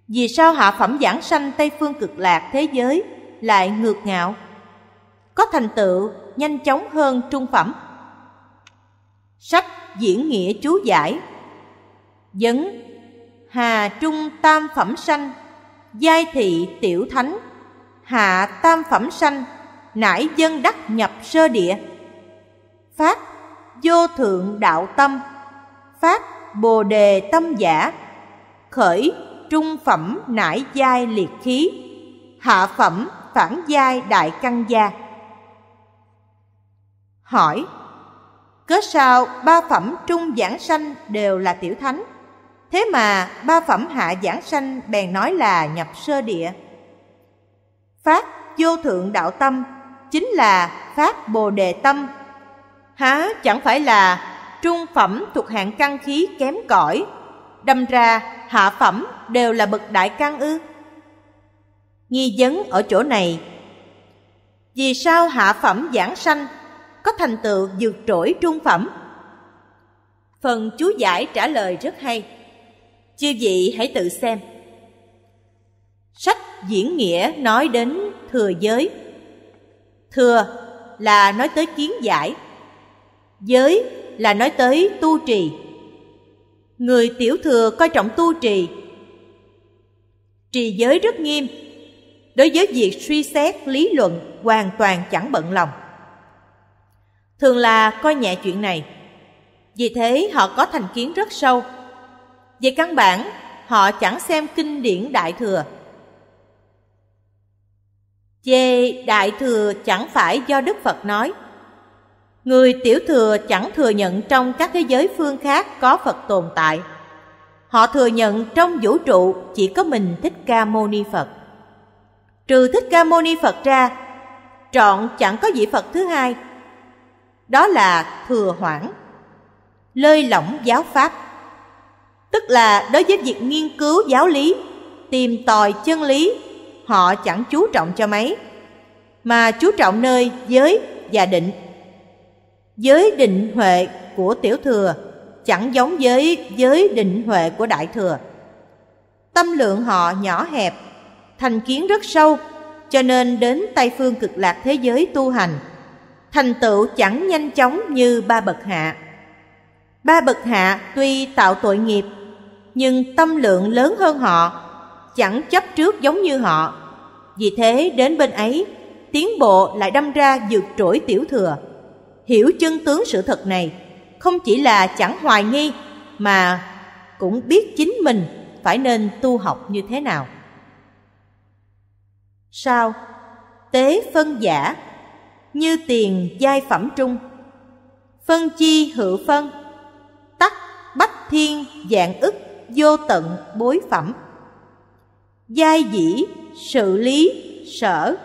vì sao hạ phẩm giảng sanh tây phương cực lạc thế giới lại ngược ngạo có thành tựu nhanh chóng hơn trung phẩm sách diễn nghĩa chú giải Vấn Hà trung tam phẩm sanh Giai thị tiểu thánh Hạ tam phẩm sanh Nải dân đắc nhập sơ địa phát Vô thượng đạo tâm phát bồ đề tâm giả Khởi trung phẩm nải giai liệt khí Hạ phẩm phản giai đại căn gia Hỏi Cớ sao ba phẩm trung giảng sanh đều là tiểu thánh Thế mà ba phẩm hạ giảng sanh bèn nói là nhập sơ địa. Pháp vô thượng đạo tâm chính là pháp Bồ đề tâm. Há chẳng phải là trung phẩm thuộc hạng căn khí kém cỏi, đâm ra hạ phẩm đều là bậc đại căn ư? Nghi vấn ở chỗ này. Vì sao hạ phẩm giảng sanh có thành tựu vượt trỗi trung phẩm? Phần chú giải trả lời rất hay. Chư vị hãy tự xem. Sách diễn nghĩa nói đến thừa giới. Thừa là nói tới kiến giải. Giới là nói tới tu trì. Người tiểu thừa coi trọng tu trì. Trì giới rất nghiêm. Đối với việc suy xét lý luận hoàn toàn chẳng bận lòng. Thường là coi nhẹ chuyện này. Vì thế họ có thành kiến rất sâu về căn bản, họ chẳng xem kinh điển Đại Thừa. Chê Đại Thừa chẳng phải do Đức Phật nói. Người tiểu thừa chẳng thừa nhận trong các thế giới phương khác có Phật tồn tại. Họ thừa nhận trong vũ trụ chỉ có mình Thích Ca Mâu Ni Phật. Trừ Thích Ca Mâu Ni Phật ra, trọn chẳng có vị Phật thứ hai. Đó là thừa hoãn, lơi lỏng giáo pháp tức là đối với việc nghiên cứu giáo lý, tìm tòi chân lý, họ chẳng chú trọng cho mấy, mà chú trọng nơi giới và định. Giới định huệ của tiểu thừa chẳng giống với giới định huệ của đại thừa. Tâm lượng họ nhỏ hẹp, thành kiến rất sâu, cho nên đến Tây phương cực lạc thế giới tu hành, thành tựu chẳng nhanh chóng như ba bậc hạ. Ba bậc hạ tuy tạo tội nghiệp nhưng tâm lượng lớn hơn họ, chẳng chấp trước giống như họ. Vì thế đến bên ấy, tiến bộ lại đâm ra dược trỗi tiểu thừa. Hiểu chân tướng sự thật này, không chỉ là chẳng hoài nghi mà cũng biết chính mình phải nên tu học như thế nào. Sao? Tế phân giả như tiền giai phẩm trung, phân chi hữu phân, tắc bách thiên dạng ức vô tận bối phẩm giai dĩ sự lý sở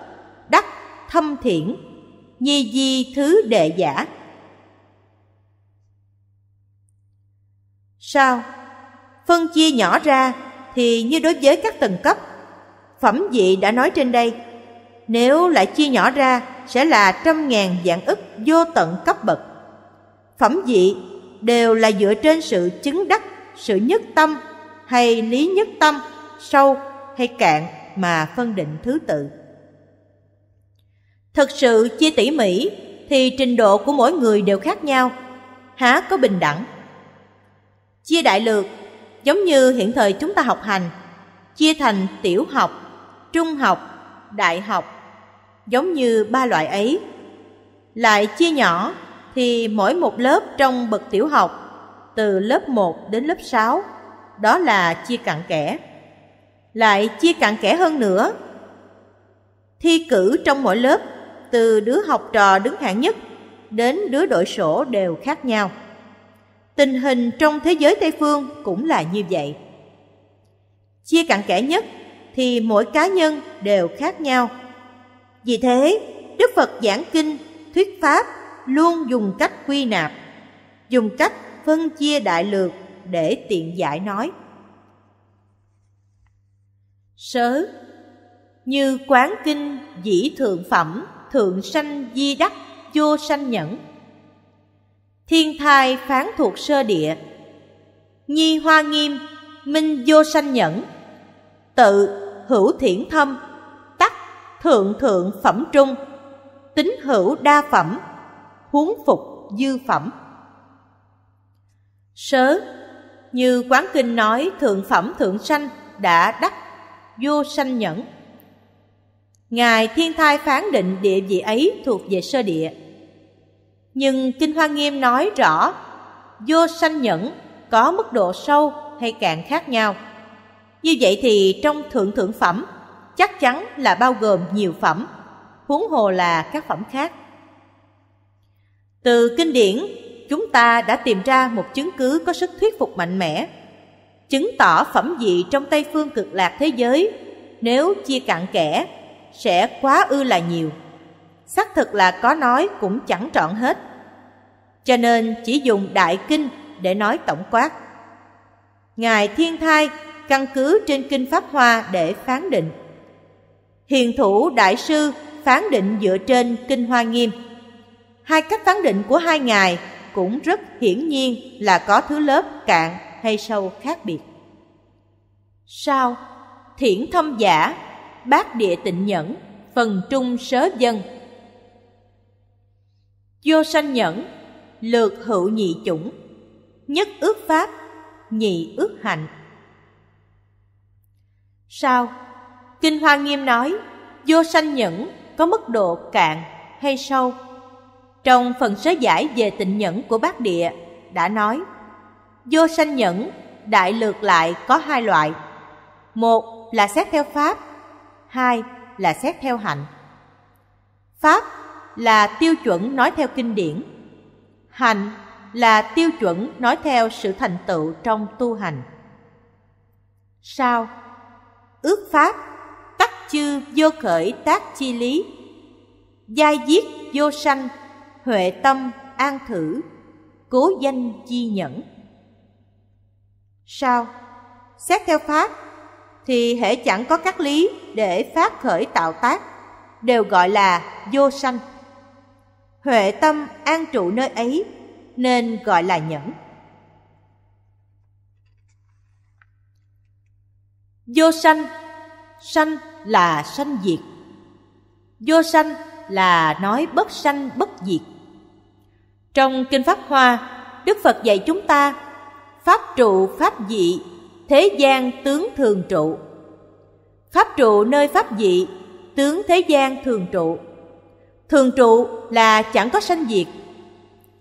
đắc thâm thiển nhi di thứ đệ giả sao phân chia nhỏ ra thì như đối với các tầng cấp phẩm vị đã nói trên đây nếu lại chia nhỏ ra sẽ là trăm ngàn dạng ức vô tận cấp bậc phẩm vị đều là dựa trên sự chứng đắc sự nhất tâm hay lý nhất tâm sâu hay cạn mà phân định thứ tự thực sự chia tỉ mỉ thì trình độ của mỗi người đều khác nhau há có bình đẳng chia đại lược giống như hiện thời chúng ta học hành chia thành tiểu học trung học đại học giống như ba loại ấy lại chia nhỏ thì mỗi một lớp trong bậc tiểu học từ lớp 1 đến lớp 6, đó là chia cặn kẽ. Lại chia cặn kẽ hơn nữa, thi cử trong mỗi lớp, từ đứa học trò đứng hạng nhất đến đứa đội sổ đều khác nhau. Tình hình trong thế giới Tây Phương cũng là như vậy. Chia cặn kẽ nhất thì mỗi cá nhân đều khác nhau. Vì thế, Đức Phật giảng kinh, thuyết pháp luôn dùng cách quy nạp, dùng cách phân chia đại lược để tiện giải nói. Sớ Như quán kinh dĩ thượng phẩm, thượng sanh di đắc, vô sanh nhẫn. Thiên thai phán thuộc sơ địa Nhi hoa nghiêm, minh vô sanh nhẫn Tự hữu thiển thâm, tắc thượng thượng phẩm trung Tính hữu đa phẩm, huống phục dư phẩm Sớ, như quán kinh nói thượng phẩm thượng sanh đã đắc vô sanh nhẫn. Ngài Thiên Thai phán định địa vị ấy thuộc về sơ địa. Nhưng Kinh Hoa Nghiêm nói rõ vô sanh nhẫn có mức độ sâu hay cạn khác nhau. Như vậy thì trong thượng thượng phẩm chắc chắn là bao gồm nhiều phẩm, huống hồ là các phẩm khác. Từ kinh điển chúng ta đã tìm ra một chứng cứ có sức thuyết phục mạnh mẽ, chứng tỏ phẩm vị trong Tây phương cực lạc thế giới nếu chia cạn kẽ sẽ quá ư là nhiều. Xác thực là có nói cũng chẳng trọn hết. Cho nên chỉ dùng đại kinh để nói tổng quát. Ngài Thiên Thai căn cứ trên kinh Pháp Hoa để phán định. Hiền thủ đại sư phán định dựa trên kinh Hoa Nghiêm. Hai cách phán định của hai ngài cũng rất hiển nhiên là có thứ lớp cạn hay sâu khác biệt. Sao? Thiển thâm giả, bát địa tịnh nhẫn, phần trung sớ dân. Vô sanh nhẫn, lược hữu nhị chủng, nhất ước pháp, nhị ước hạnh. Sao? Kinh Hoa Nghiêm nói, vô sanh nhẫn có mức độ cạn hay sâu trong phần sớ giải về tịnh nhẫn của bát địa đã nói vô sanh nhẫn đại lược lại có hai loại một là xét theo pháp hai là xét theo hạnh pháp là tiêu chuẩn nói theo kinh điển hạnh là tiêu chuẩn nói theo sự thành tựu trong tu hành sao ước pháp tắc chư vô khởi tác chi lý giai giết vô sanh huệ tâm an thử cố danh chi nhẫn sao xét theo pháp thì hệ chẳng có các lý để phát khởi tạo tác đều gọi là vô sanh huệ tâm an trụ nơi ấy nên gọi là nhẫn vô sanh sanh là sanh diệt vô sanh là nói bất sanh bất diệt trong Kinh Pháp Hoa, Đức Phật dạy chúng ta Pháp trụ pháp dị, thế gian tướng thường trụ Pháp trụ nơi pháp dị, tướng thế gian thường trụ Thường trụ là chẳng có sanh diệt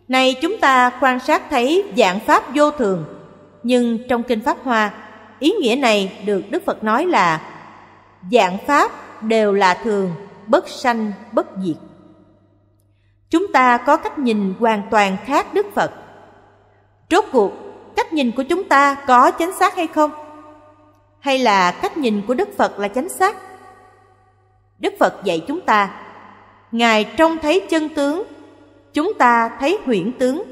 Này chúng ta quan sát thấy dạng pháp vô thường Nhưng trong Kinh Pháp Hoa, ý nghĩa này được Đức Phật nói là Dạng pháp đều là thường, bất sanh, bất diệt chúng ta có cách nhìn hoàn toàn khác Đức Phật. Rốt cuộc, cách nhìn của chúng ta có chính xác hay không? Hay là cách nhìn của Đức Phật là chính xác? Đức Phật dạy chúng ta, Ngài trông thấy chân tướng, chúng ta thấy huyễn tướng.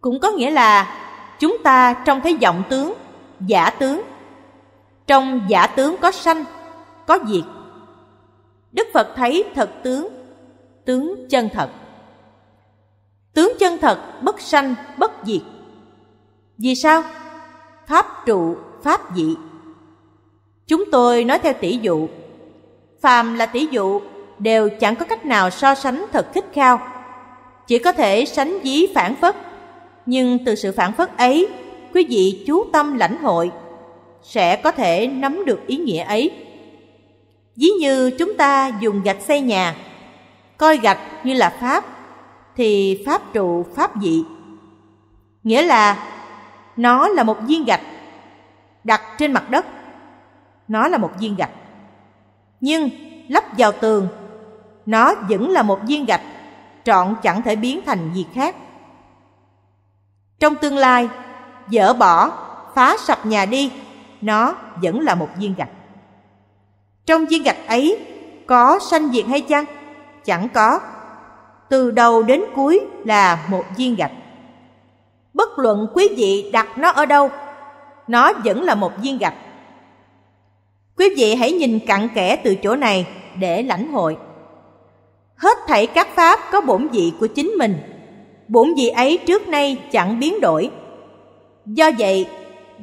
Cũng có nghĩa là chúng ta trông thấy vọng tướng, giả tướng. Trong giả tướng có sanh, có diệt. Đức Phật thấy thật tướng, tướng chân thật tướng chân thật bất sanh bất diệt vì sao pháp trụ pháp dị chúng tôi nói theo tỷ dụ phàm là tỷ dụ đều chẳng có cách nào so sánh thật khích khao chỉ có thể sánh dí phản phất nhưng từ sự phản phất ấy quý vị chú tâm lãnh hội sẽ có thể nắm được ý nghĩa ấy ví như chúng ta dùng gạch xây nhà coi gạch như là pháp thì pháp trụ pháp dị nghĩa là nó là một viên gạch đặt trên mặt đất nó là một viên gạch nhưng lắp vào tường nó vẫn là một viên gạch trọn chẳng thể biến thành gì khác trong tương lai dỡ bỏ phá sập nhà đi nó vẫn là một viên gạch trong viên gạch ấy có sanh diệt hay chăng chẳng có. Từ đầu đến cuối là một viên gạch. Bất luận quý vị đặt nó ở đâu, nó vẫn là một viên gạch. Quý vị hãy nhìn cặn kẽ từ chỗ này để lãnh hội. Hết thảy các pháp có bổn vị của chính mình. Bổn vị ấy trước nay chẳng biến đổi. Do vậy,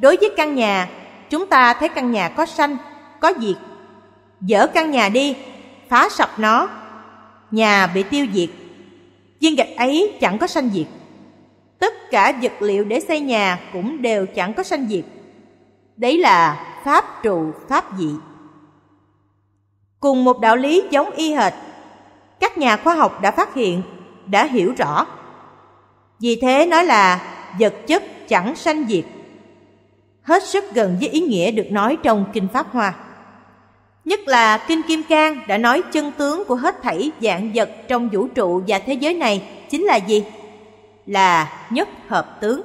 đối với căn nhà, chúng ta thấy căn nhà có sanh, có diệt. Dỡ căn nhà đi, phá sập nó nhà bị tiêu diệt viên gạch ấy chẳng có sanh diệt tất cả vật liệu để xây nhà cũng đều chẳng có sanh diệt đấy là pháp trụ pháp dị cùng một đạo lý giống y hệt các nhà khoa học đã phát hiện đã hiểu rõ vì thế nói là vật chất chẳng sanh diệt hết sức gần với ý nghĩa được nói trong kinh pháp hoa Nhất là Kinh Kim Cang đã nói chân tướng của hết thảy dạng vật trong vũ trụ và thế giới này chính là gì? Là nhất hợp tướng.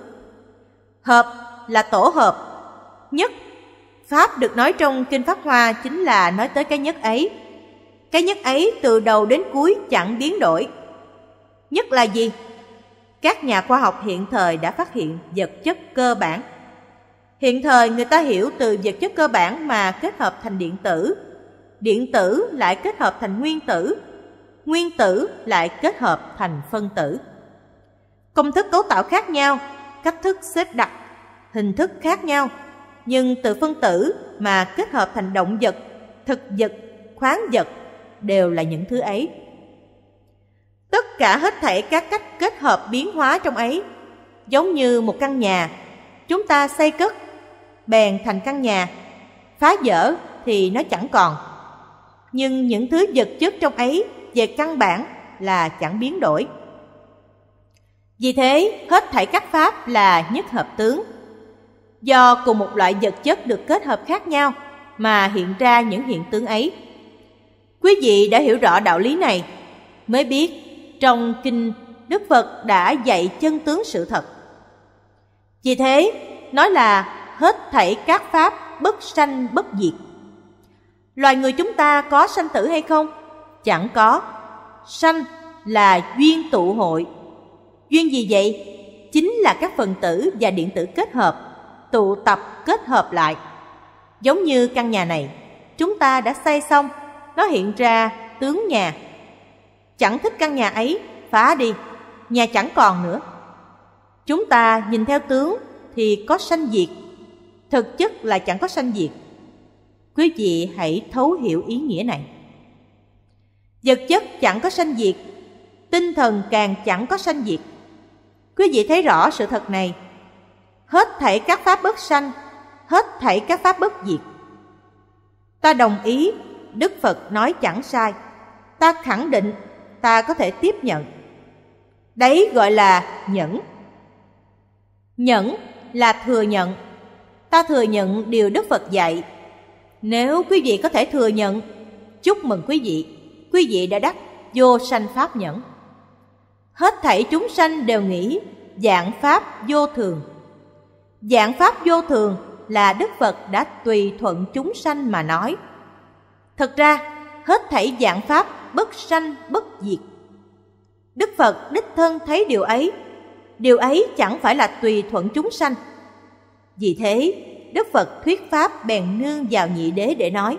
Hợp là tổ hợp, nhất Pháp được nói trong Kinh Pháp Hoa chính là nói tới cái nhất ấy. Cái nhất ấy từ đầu đến cuối chẳng biến đổi. Nhất là gì? Các nhà khoa học hiện thời đã phát hiện vật chất cơ bản. Hiện thời người ta hiểu từ vật chất cơ bản mà kết hợp thành điện tử điện tử lại kết hợp thành nguyên tử, nguyên tử lại kết hợp thành phân tử. Công thức cấu tạo khác nhau, cách thức xếp đặt, hình thức khác nhau, nhưng từ phân tử mà kết hợp thành động vật, thực vật, khoáng vật đều là những thứ ấy. Tất cả hết thảy các cách kết hợp biến hóa trong ấy, giống như một căn nhà, chúng ta xây cất, bèn thành căn nhà, phá dỡ thì nó chẳng còn nhưng những thứ vật chất trong ấy về căn bản là chẳng biến đổi. Vì thế, hết thảy các pháp là nhất hợp tướng. Do cùng một loại vật chất được kết hợp khác nhau mà hiện ra những hiện tướng ấy. Quý vị đã hiểu rõ đạo lý này, mới biết trong kinh Đức Phật đã dạy chân tướng sự thật. Vì thế, nói là hết thảy các pháp bất sanh bất diệt loài người chúng ta có sanh tử hay không? Chẳng có. Sanh là duyên tụ hội. Duyên gì vậy? Chính là các phần tử và điện tử kết hợp, tụ tập kết hợp lại. Giống như căn nhà này, chúng ta đã xây xong, nó hiện ra tướng nhà. Chẳng thích căn nhà ấy, phá đi, nhà chẳng còn nữa. Chúng ta nhìn theo tướng thì có sanh diệt, thực chất là chẳng có sanh diệt Quý vị hãy thấu hiểu ý nghĩa này. Vật chất chẳng có sanh diệt, tinh thần càng chẳng có sanh diệt. Quý vị thấy rõ sự thật này. Hết thảy các pháp bất sanh, hết thảy các pháp bất diệt. Ta đồng ý, Đức Phật nói chẳng sai. Ta khẳng định, ta có thể tiếp nhận. Đấy gọi là nhẫn. Nhẫn là thừa nhận. Ta thừa nhận điều Đức Phật dạy nếu quý vị có thể thừa nhận, chúc mừng quý vị, quý vị đã đắc vô sanh pháp nhẫn. Hết thảy chúng sanh đều nghĩ dạng pháp vô thường. Dạng pháp vô thường là Đức Phật đã tùy thuận chúng sanh mà nói. Thật ra, hết thảy dạng pháp bất sanh bất diệt. Đức Phật đích thân thấy điều ấy, điều ấy chẳng phải là tùy thuận chúng sanh. Vì thế, Đức Phật thuyết pháp bèn nương vào nhị đế để nói.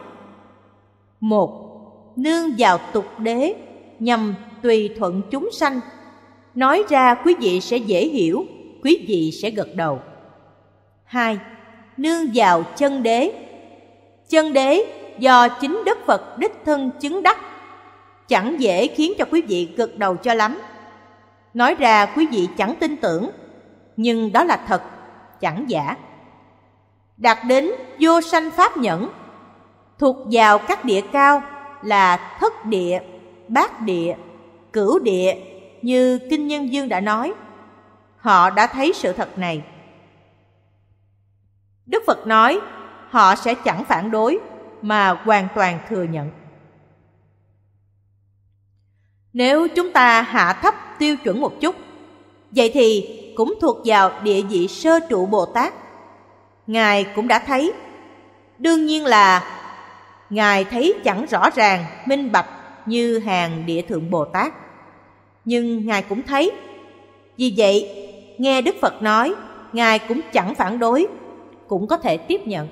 Một, nương vào tục đế nhằm tùy thuận chúng sanh. Nói ra quý vị sẽ dễ hiểu, quý vị sẽ gật đầu. Hai, nương vào chân đế. Chân đế do chính Đức Phật đích thân chứng đắc, chẳng dễ khiến cho quý vị gật đầu cho lắm. Nói ra quý vị chẳng tin tưởng, nhưng đó là thật, chẳng giả đạt đến vô sanh pháp nhẫn thuộc vào các địa cao là thất địa bát địa cửu địa như kinh nhân dương đã nói họ đã thấy sự thật này đức phật nói họ sẽ chẳng phản đối mà hoàn toàn thừa nhận nếu chúng ta hạ thấp tiêu chuẩn một chút vậy thì cũng thuộc vào địa vị sơ trụ bồ tát Ngài cũng đã thấy. Đương nhiên là Ngài thấy chẳng rõ ràng, minh bạch như hàng địa thượng Bồ Tát. Nhưng Ngài cũng thấy. Vì vậy, nghe Đức Phật nói, Ngài cũng chẳng phản đối, cũng có thể tiếp nhận.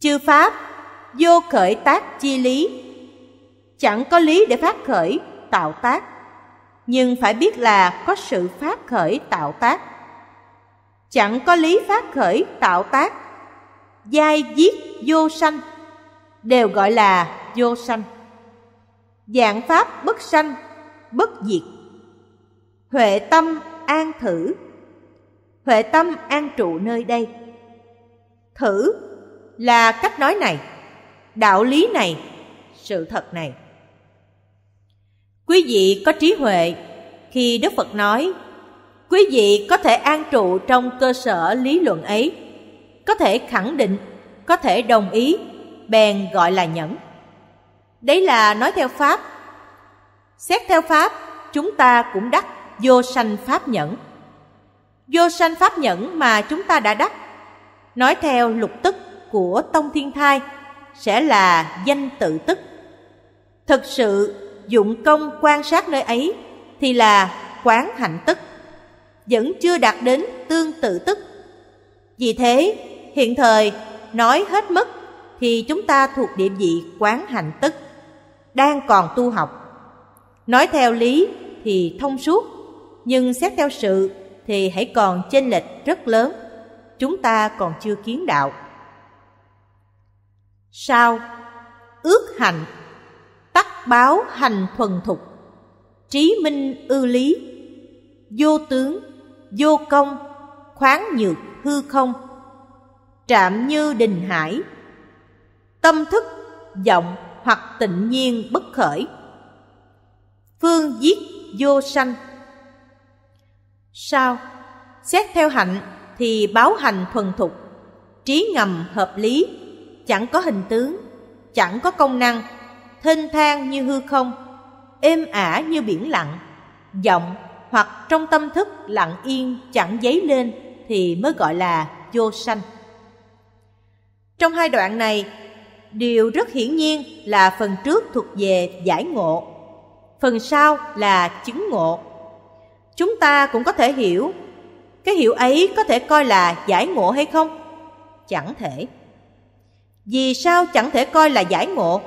Chư Pháp, vô khởi tác chi lý. Chẳng có lý để phát khởi, tạo tác. Nhưng phải biết là có sự phát khởi tạo tác chẳng có lý phát khởi tạo tác giai giết vô sanh đều gọi là vô sanh dạng pháp bất sanh bất diệt huệ tâm an thử huệ tâm an trụ nơi đây thử là cách nói này đạo lý này sự thật này quý vị có trí huệ khi đức phật nói Quý vị có thể an trụ trong cơ sở lý luận ấy, có thể khẳng định, có thể đồng ý, bèn gọi là nhẫn. Đấy là nói theo Pháp. Xét theo Pháp, chúng ta cũng đắc vô sanh Pháp nhẫn. Vô sanh Pháp nhẫn mà chúng ta đã đắc, nói theo lục tức của Tông Thiên Thai, sẽ là danh tự tức. Thực sự, dụng công quan sát nơi ấy thì là quán hạnh tức vẫn chưa đạt đến tương tự tức. Vì thế, hiện thời nói hết mất thì chúng ta thuộc địa vị quán hành tức, đang còn tu học. Nói theo lý thì thông suốt, nhưng xét theo sự thì hãy còn chênh lệch rất lớn. Chúng ta còn chưa kiến đạo. Sao? Ước hành tắc báo hành thuần thục, trí minh ư lý, vô tướng vô công khoáng nhược hư không trạm như đình hải tâm thức vọng hoặc tịnh nhiên bất khởi phương giết vô sanh sao xét theo hạnh thì báo hành thuần thục trí ngầm hợp lý chẳng có hình tướng chẳng có công năng thênh thang như hư không êm ả như biển lặng giọng trong tâm thức lặng yên chẳng dấy lên thì mới gọi là vô sanh. Trong hai đoạn này, điều rất hiển nhiên là phần trước thuộc về giải ngộ, phần sau là chứng ngộ. Chúng ta cũng có thể hiểu, cái hiểu ấy có thể coi là giải ngộ hay không? Chẳng thể. Vì sao chẳng thể coi là giải ngộ?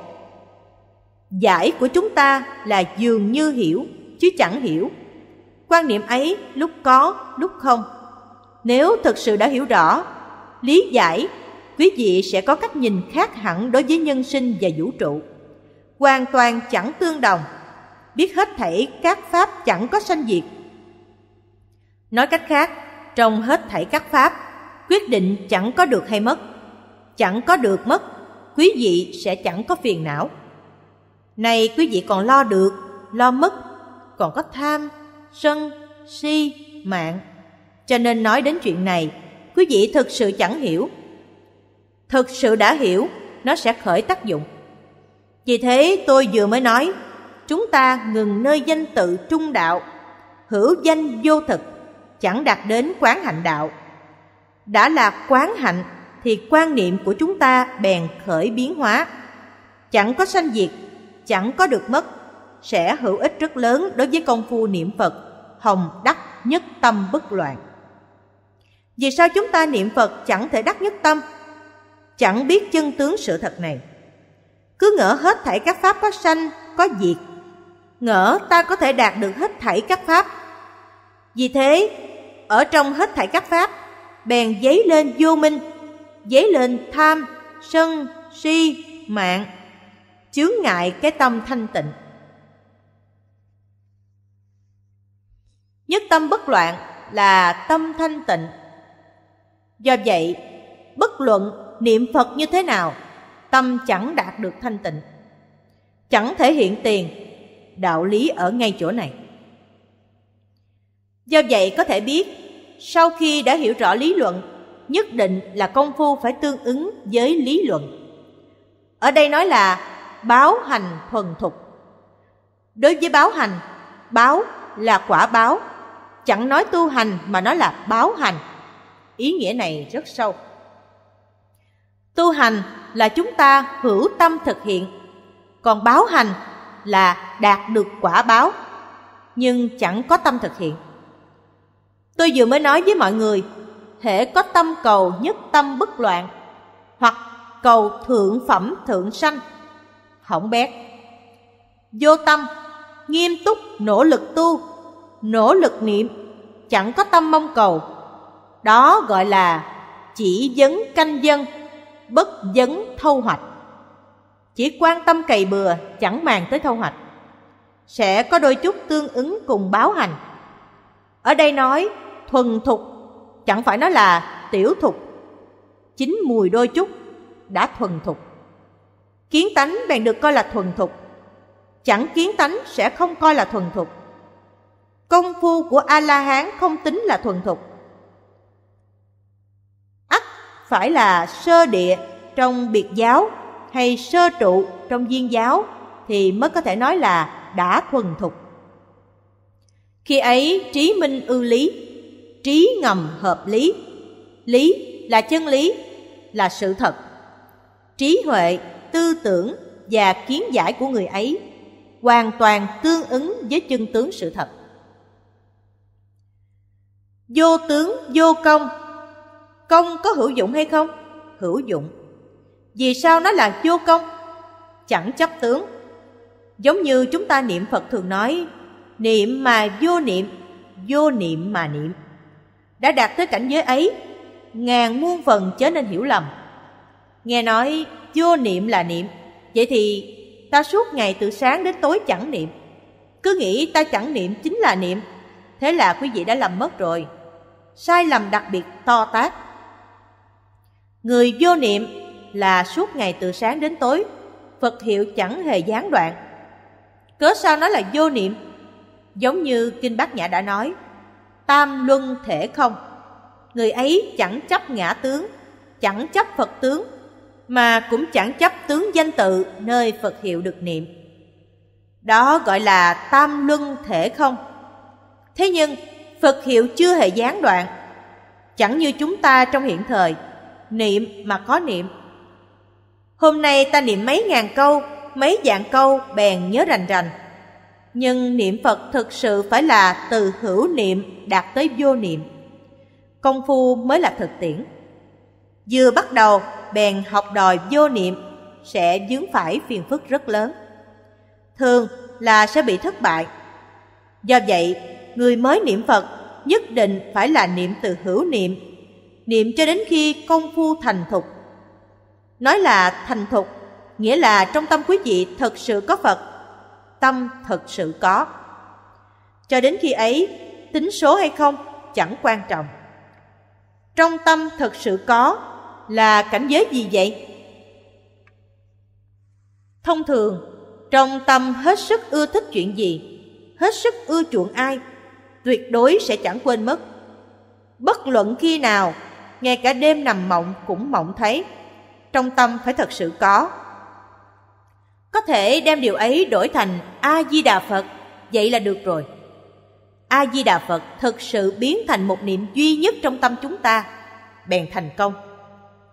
Giải của chúng ta là dường như hiểu chứ chẳng hiểu quan niệm ấy lúc có lúc không nếu thực sự đã hiểu rõ lý giải quý vị sẽ có cách nhìn khác hẳn đối với nhân sinh và vũ trụ hoàn toàn chẳng tương đồng biết hết thảy các pháp chẳng có sanh diệt nói cách khác trong hết thảy các pháp quyết định chẳng có được hay mất chẳng có được mất quý vị sẽ chẳng có phiền não nay quý vị còn lo được lo mất còn có tham sân, si, mạng. Cho nên nói đến chuyện này, quý vị thực sự chẳng hiểu. Thực sự đã hiểu, nó sẽ khởi tác dụng. Vì thế tôi vừa mới nói, chúng ta ngừng nơi danh tự trung đạo, hữu danh vô thực, chẳng đạt đến quán hạnh đạo. Đã là quán hạnh thì quan niệm của chúng ta bèn khởi biến hóa. Chẳng có sanh diệt, chẳng có được mất, sẽ hữu ích rất lớn đối với công phu niệm Phật, hồng đắc nhất tâm bất loạn. Vì sao chúng ta niệm Phật chẳng thể đắc nhất tâm? Chẳng biết chân tướng sự thật này. Cứ ngỡ hết thảy các pháp có sanh, có diệt. Ngỡ ta có thể đạt được hết thảy các pháp. Vì thế, ở trong hết thảy các pháp, bèn giấy lên vô minh, giấy lên tham, sân, si, mạng, chướng ngại cái tâm thanh tịnh. Nhất tâm bất loạn là tâm thanh tịnh. Do vậy, bất luận niệm Phật như thế nào, tâm chẳng đạt được thanh tịnh. Chẳng thể hiện tiền, đạo lý ở ngay chỗ này. Do vậy có thể biết, sau khi đã hiểu rõ lý luận, nhất định là công phu phải tương ứng với lý luận. Ở đây nói là báo hành thuần thục. Đối với báo hành, báo là quả báo chẳng nói tu hành mà nói là báo hành ý nghĩa này rất sâu tu hành là chúng ta hữu tâm thực hiện còn báo hành là đạt được quả báo nhưng chẳng có tâm thực hiện tôi vừa mới nói với mọi người thể có tâm cầu nhất tâm bất loạn hoặc cầu thượng phẩm thượng sanh hỏng bét vô tâm nghiêm túc nỗ lực tu nỗ lực niệm, chẳng có tâm mong cầu. Đó gọi là chỉ dấn canh dân, bất dấn thâu hoạch. Chỉ quan tâm cày bừa chẳng màng tới thâu hoạch. Sẽ có đôi chút tương ứng cùng báo hành. Ở đây nói thuần thục, chẳng phải nói là tiểu thục. Chính mùi đôi chút đã thuần thục. Kiến tánh bèn được coi là thuần thục. Chẳng kiến tánh sẽ không coi là thuần thục Công phu của A-la-hán không tính là thuần thục. Ắt phải là sơ địa trong biệt giáo hay sơ trụ trong duyên giáo thì mới có thể nói là đã thuần thục. Khi ấy trí minh ư lý, trí ngầm hợp lý. Lý là chân lý, là sự thật. Trí huệ, tư tưởng và kiến giải của người ấy hoàn toàn tương ứng với chân tướng sự thật. Vô tướng vô công Công có hữu dụng hay không? Hữu dụng Vì sao nó là vô công? Chẳng chấp tướng Giống như chúng ta niệm Phật thường nói Niệm mà vô niệm Vô niệm mà niệm Đã đạt tới cảnh giới ấy Ngàn muôn phần chớ nên hiểu lầm Nghe nói vô niệm là niệm Vậy thì ta suốt ngày từ sáng đến tối chẳng niệm Cứ nghĩ ta chẳng niệm chính là niệm Thế là quý vị đã lầm mất rồi sai lầm đặc biệt to tát. Người vô niệm là suốt ngày từ sáng đến tối, Phật hiệu chẳng hề gián đoạn. Cớ sao nó là vô niệm? Giống như Kinh Bát Nhã đã nói, tam luân thể không. Người ấy chẳng chấp ngã tướng, chẳng chấp Phật tướng, mà cũng chẳng chấp tướng danh tự nơi Phật hiệu được niệm. Đó gọi là tam luân thể không. Thế nhưng Phật hiệu chưa hề gián đoạn. Chẳng như chúng ta trong hiện thời, niệm mà có niệm. Hôm nay ta niệm mấy ngàn câu, mấy dạng câu bèn nhớ rành rành. Nhưng niệm Phật thực sự phải là từ hữu niệm đạt tới vô niệm. Công phu mới là thực tiễn. Vừa bắt đầu bèn học đòi vô niệm sẽ dướng phải phiền phức rất lớn. Thường là sẽ bị thất bại. Do vậy, người mới niệm Phật nhất định phải là niệm từ hữu niệm, niệm cho đến khi công phu thành thục. Nói là thành thục, nghĩa là trong tâm quý vị thật sự có Phật, tâm thật sự có. Cho đến khi ấy, tính số hay không chẳng quan trọng. Trong tâm thật sự có là cảnh giới gì vậy? Thông thường, trong tâm hết sức ưa thích chuyện gì, hết sức ưa chuộng ai, tuyệt đối sẽ chẳng quên mất. Bất luận khi nào, ngay cả đêm nằm mộng cũng mộng thấy, trong tâm phải thật sự có. Có thể đem điều ấy đổi thành A-di-đà Phật, vậy là được rồi. A-di-đà Phật thực sự biến thành một niệm duy nhất trong tâm chúng ta, bèn thành công.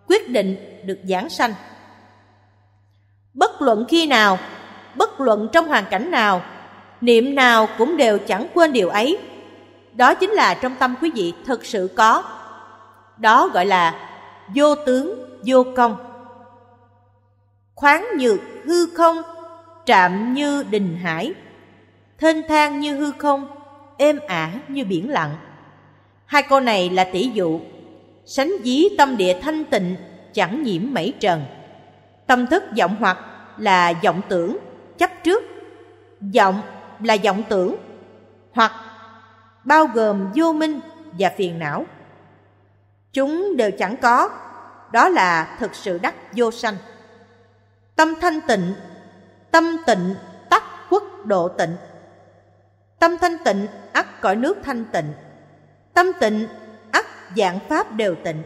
Quyết định được giảng sanh. Bất luận khi nào, bất luận trong hoàn cảnh nào, niệm nào cũng đều chẳng quên điều ấy đó chính là trong tâm quý vị thực sự có. Đó gọi là vô tướng, vô công. Khoáng nhược hư không, trạm như đình hải, thênh thang như hư không, êm ả như biển lặng. Hai câu này là tỷ dụ, sánh dí tâm địa thanh tịnh, chẳng nhiễm mảy trần. Tâm thức vọng hoặc là vọng tưởng, chấp trước. Vọng là vọng tưởng, hoặc bao gồm vô minh và phiền não. Chúng đều chẳng có, đó là thực sự đắc vô sanh. Tâm thanh tịnh, tâm tịnh tắc quốc độ tịnh. Tâm thanh tịnh ắt cõi nước thanh tịnh. Tâm tịnh ắt dạng pháp đều tịnh.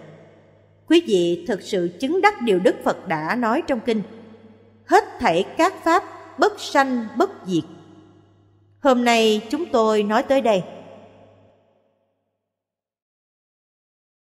Quý vị thực sự chứng đắc điều Đức Phật đã nói trong kinh. Hết thảy các pháp bất sanh bất diệt. Hôm nay chúng tôi nói tới đây.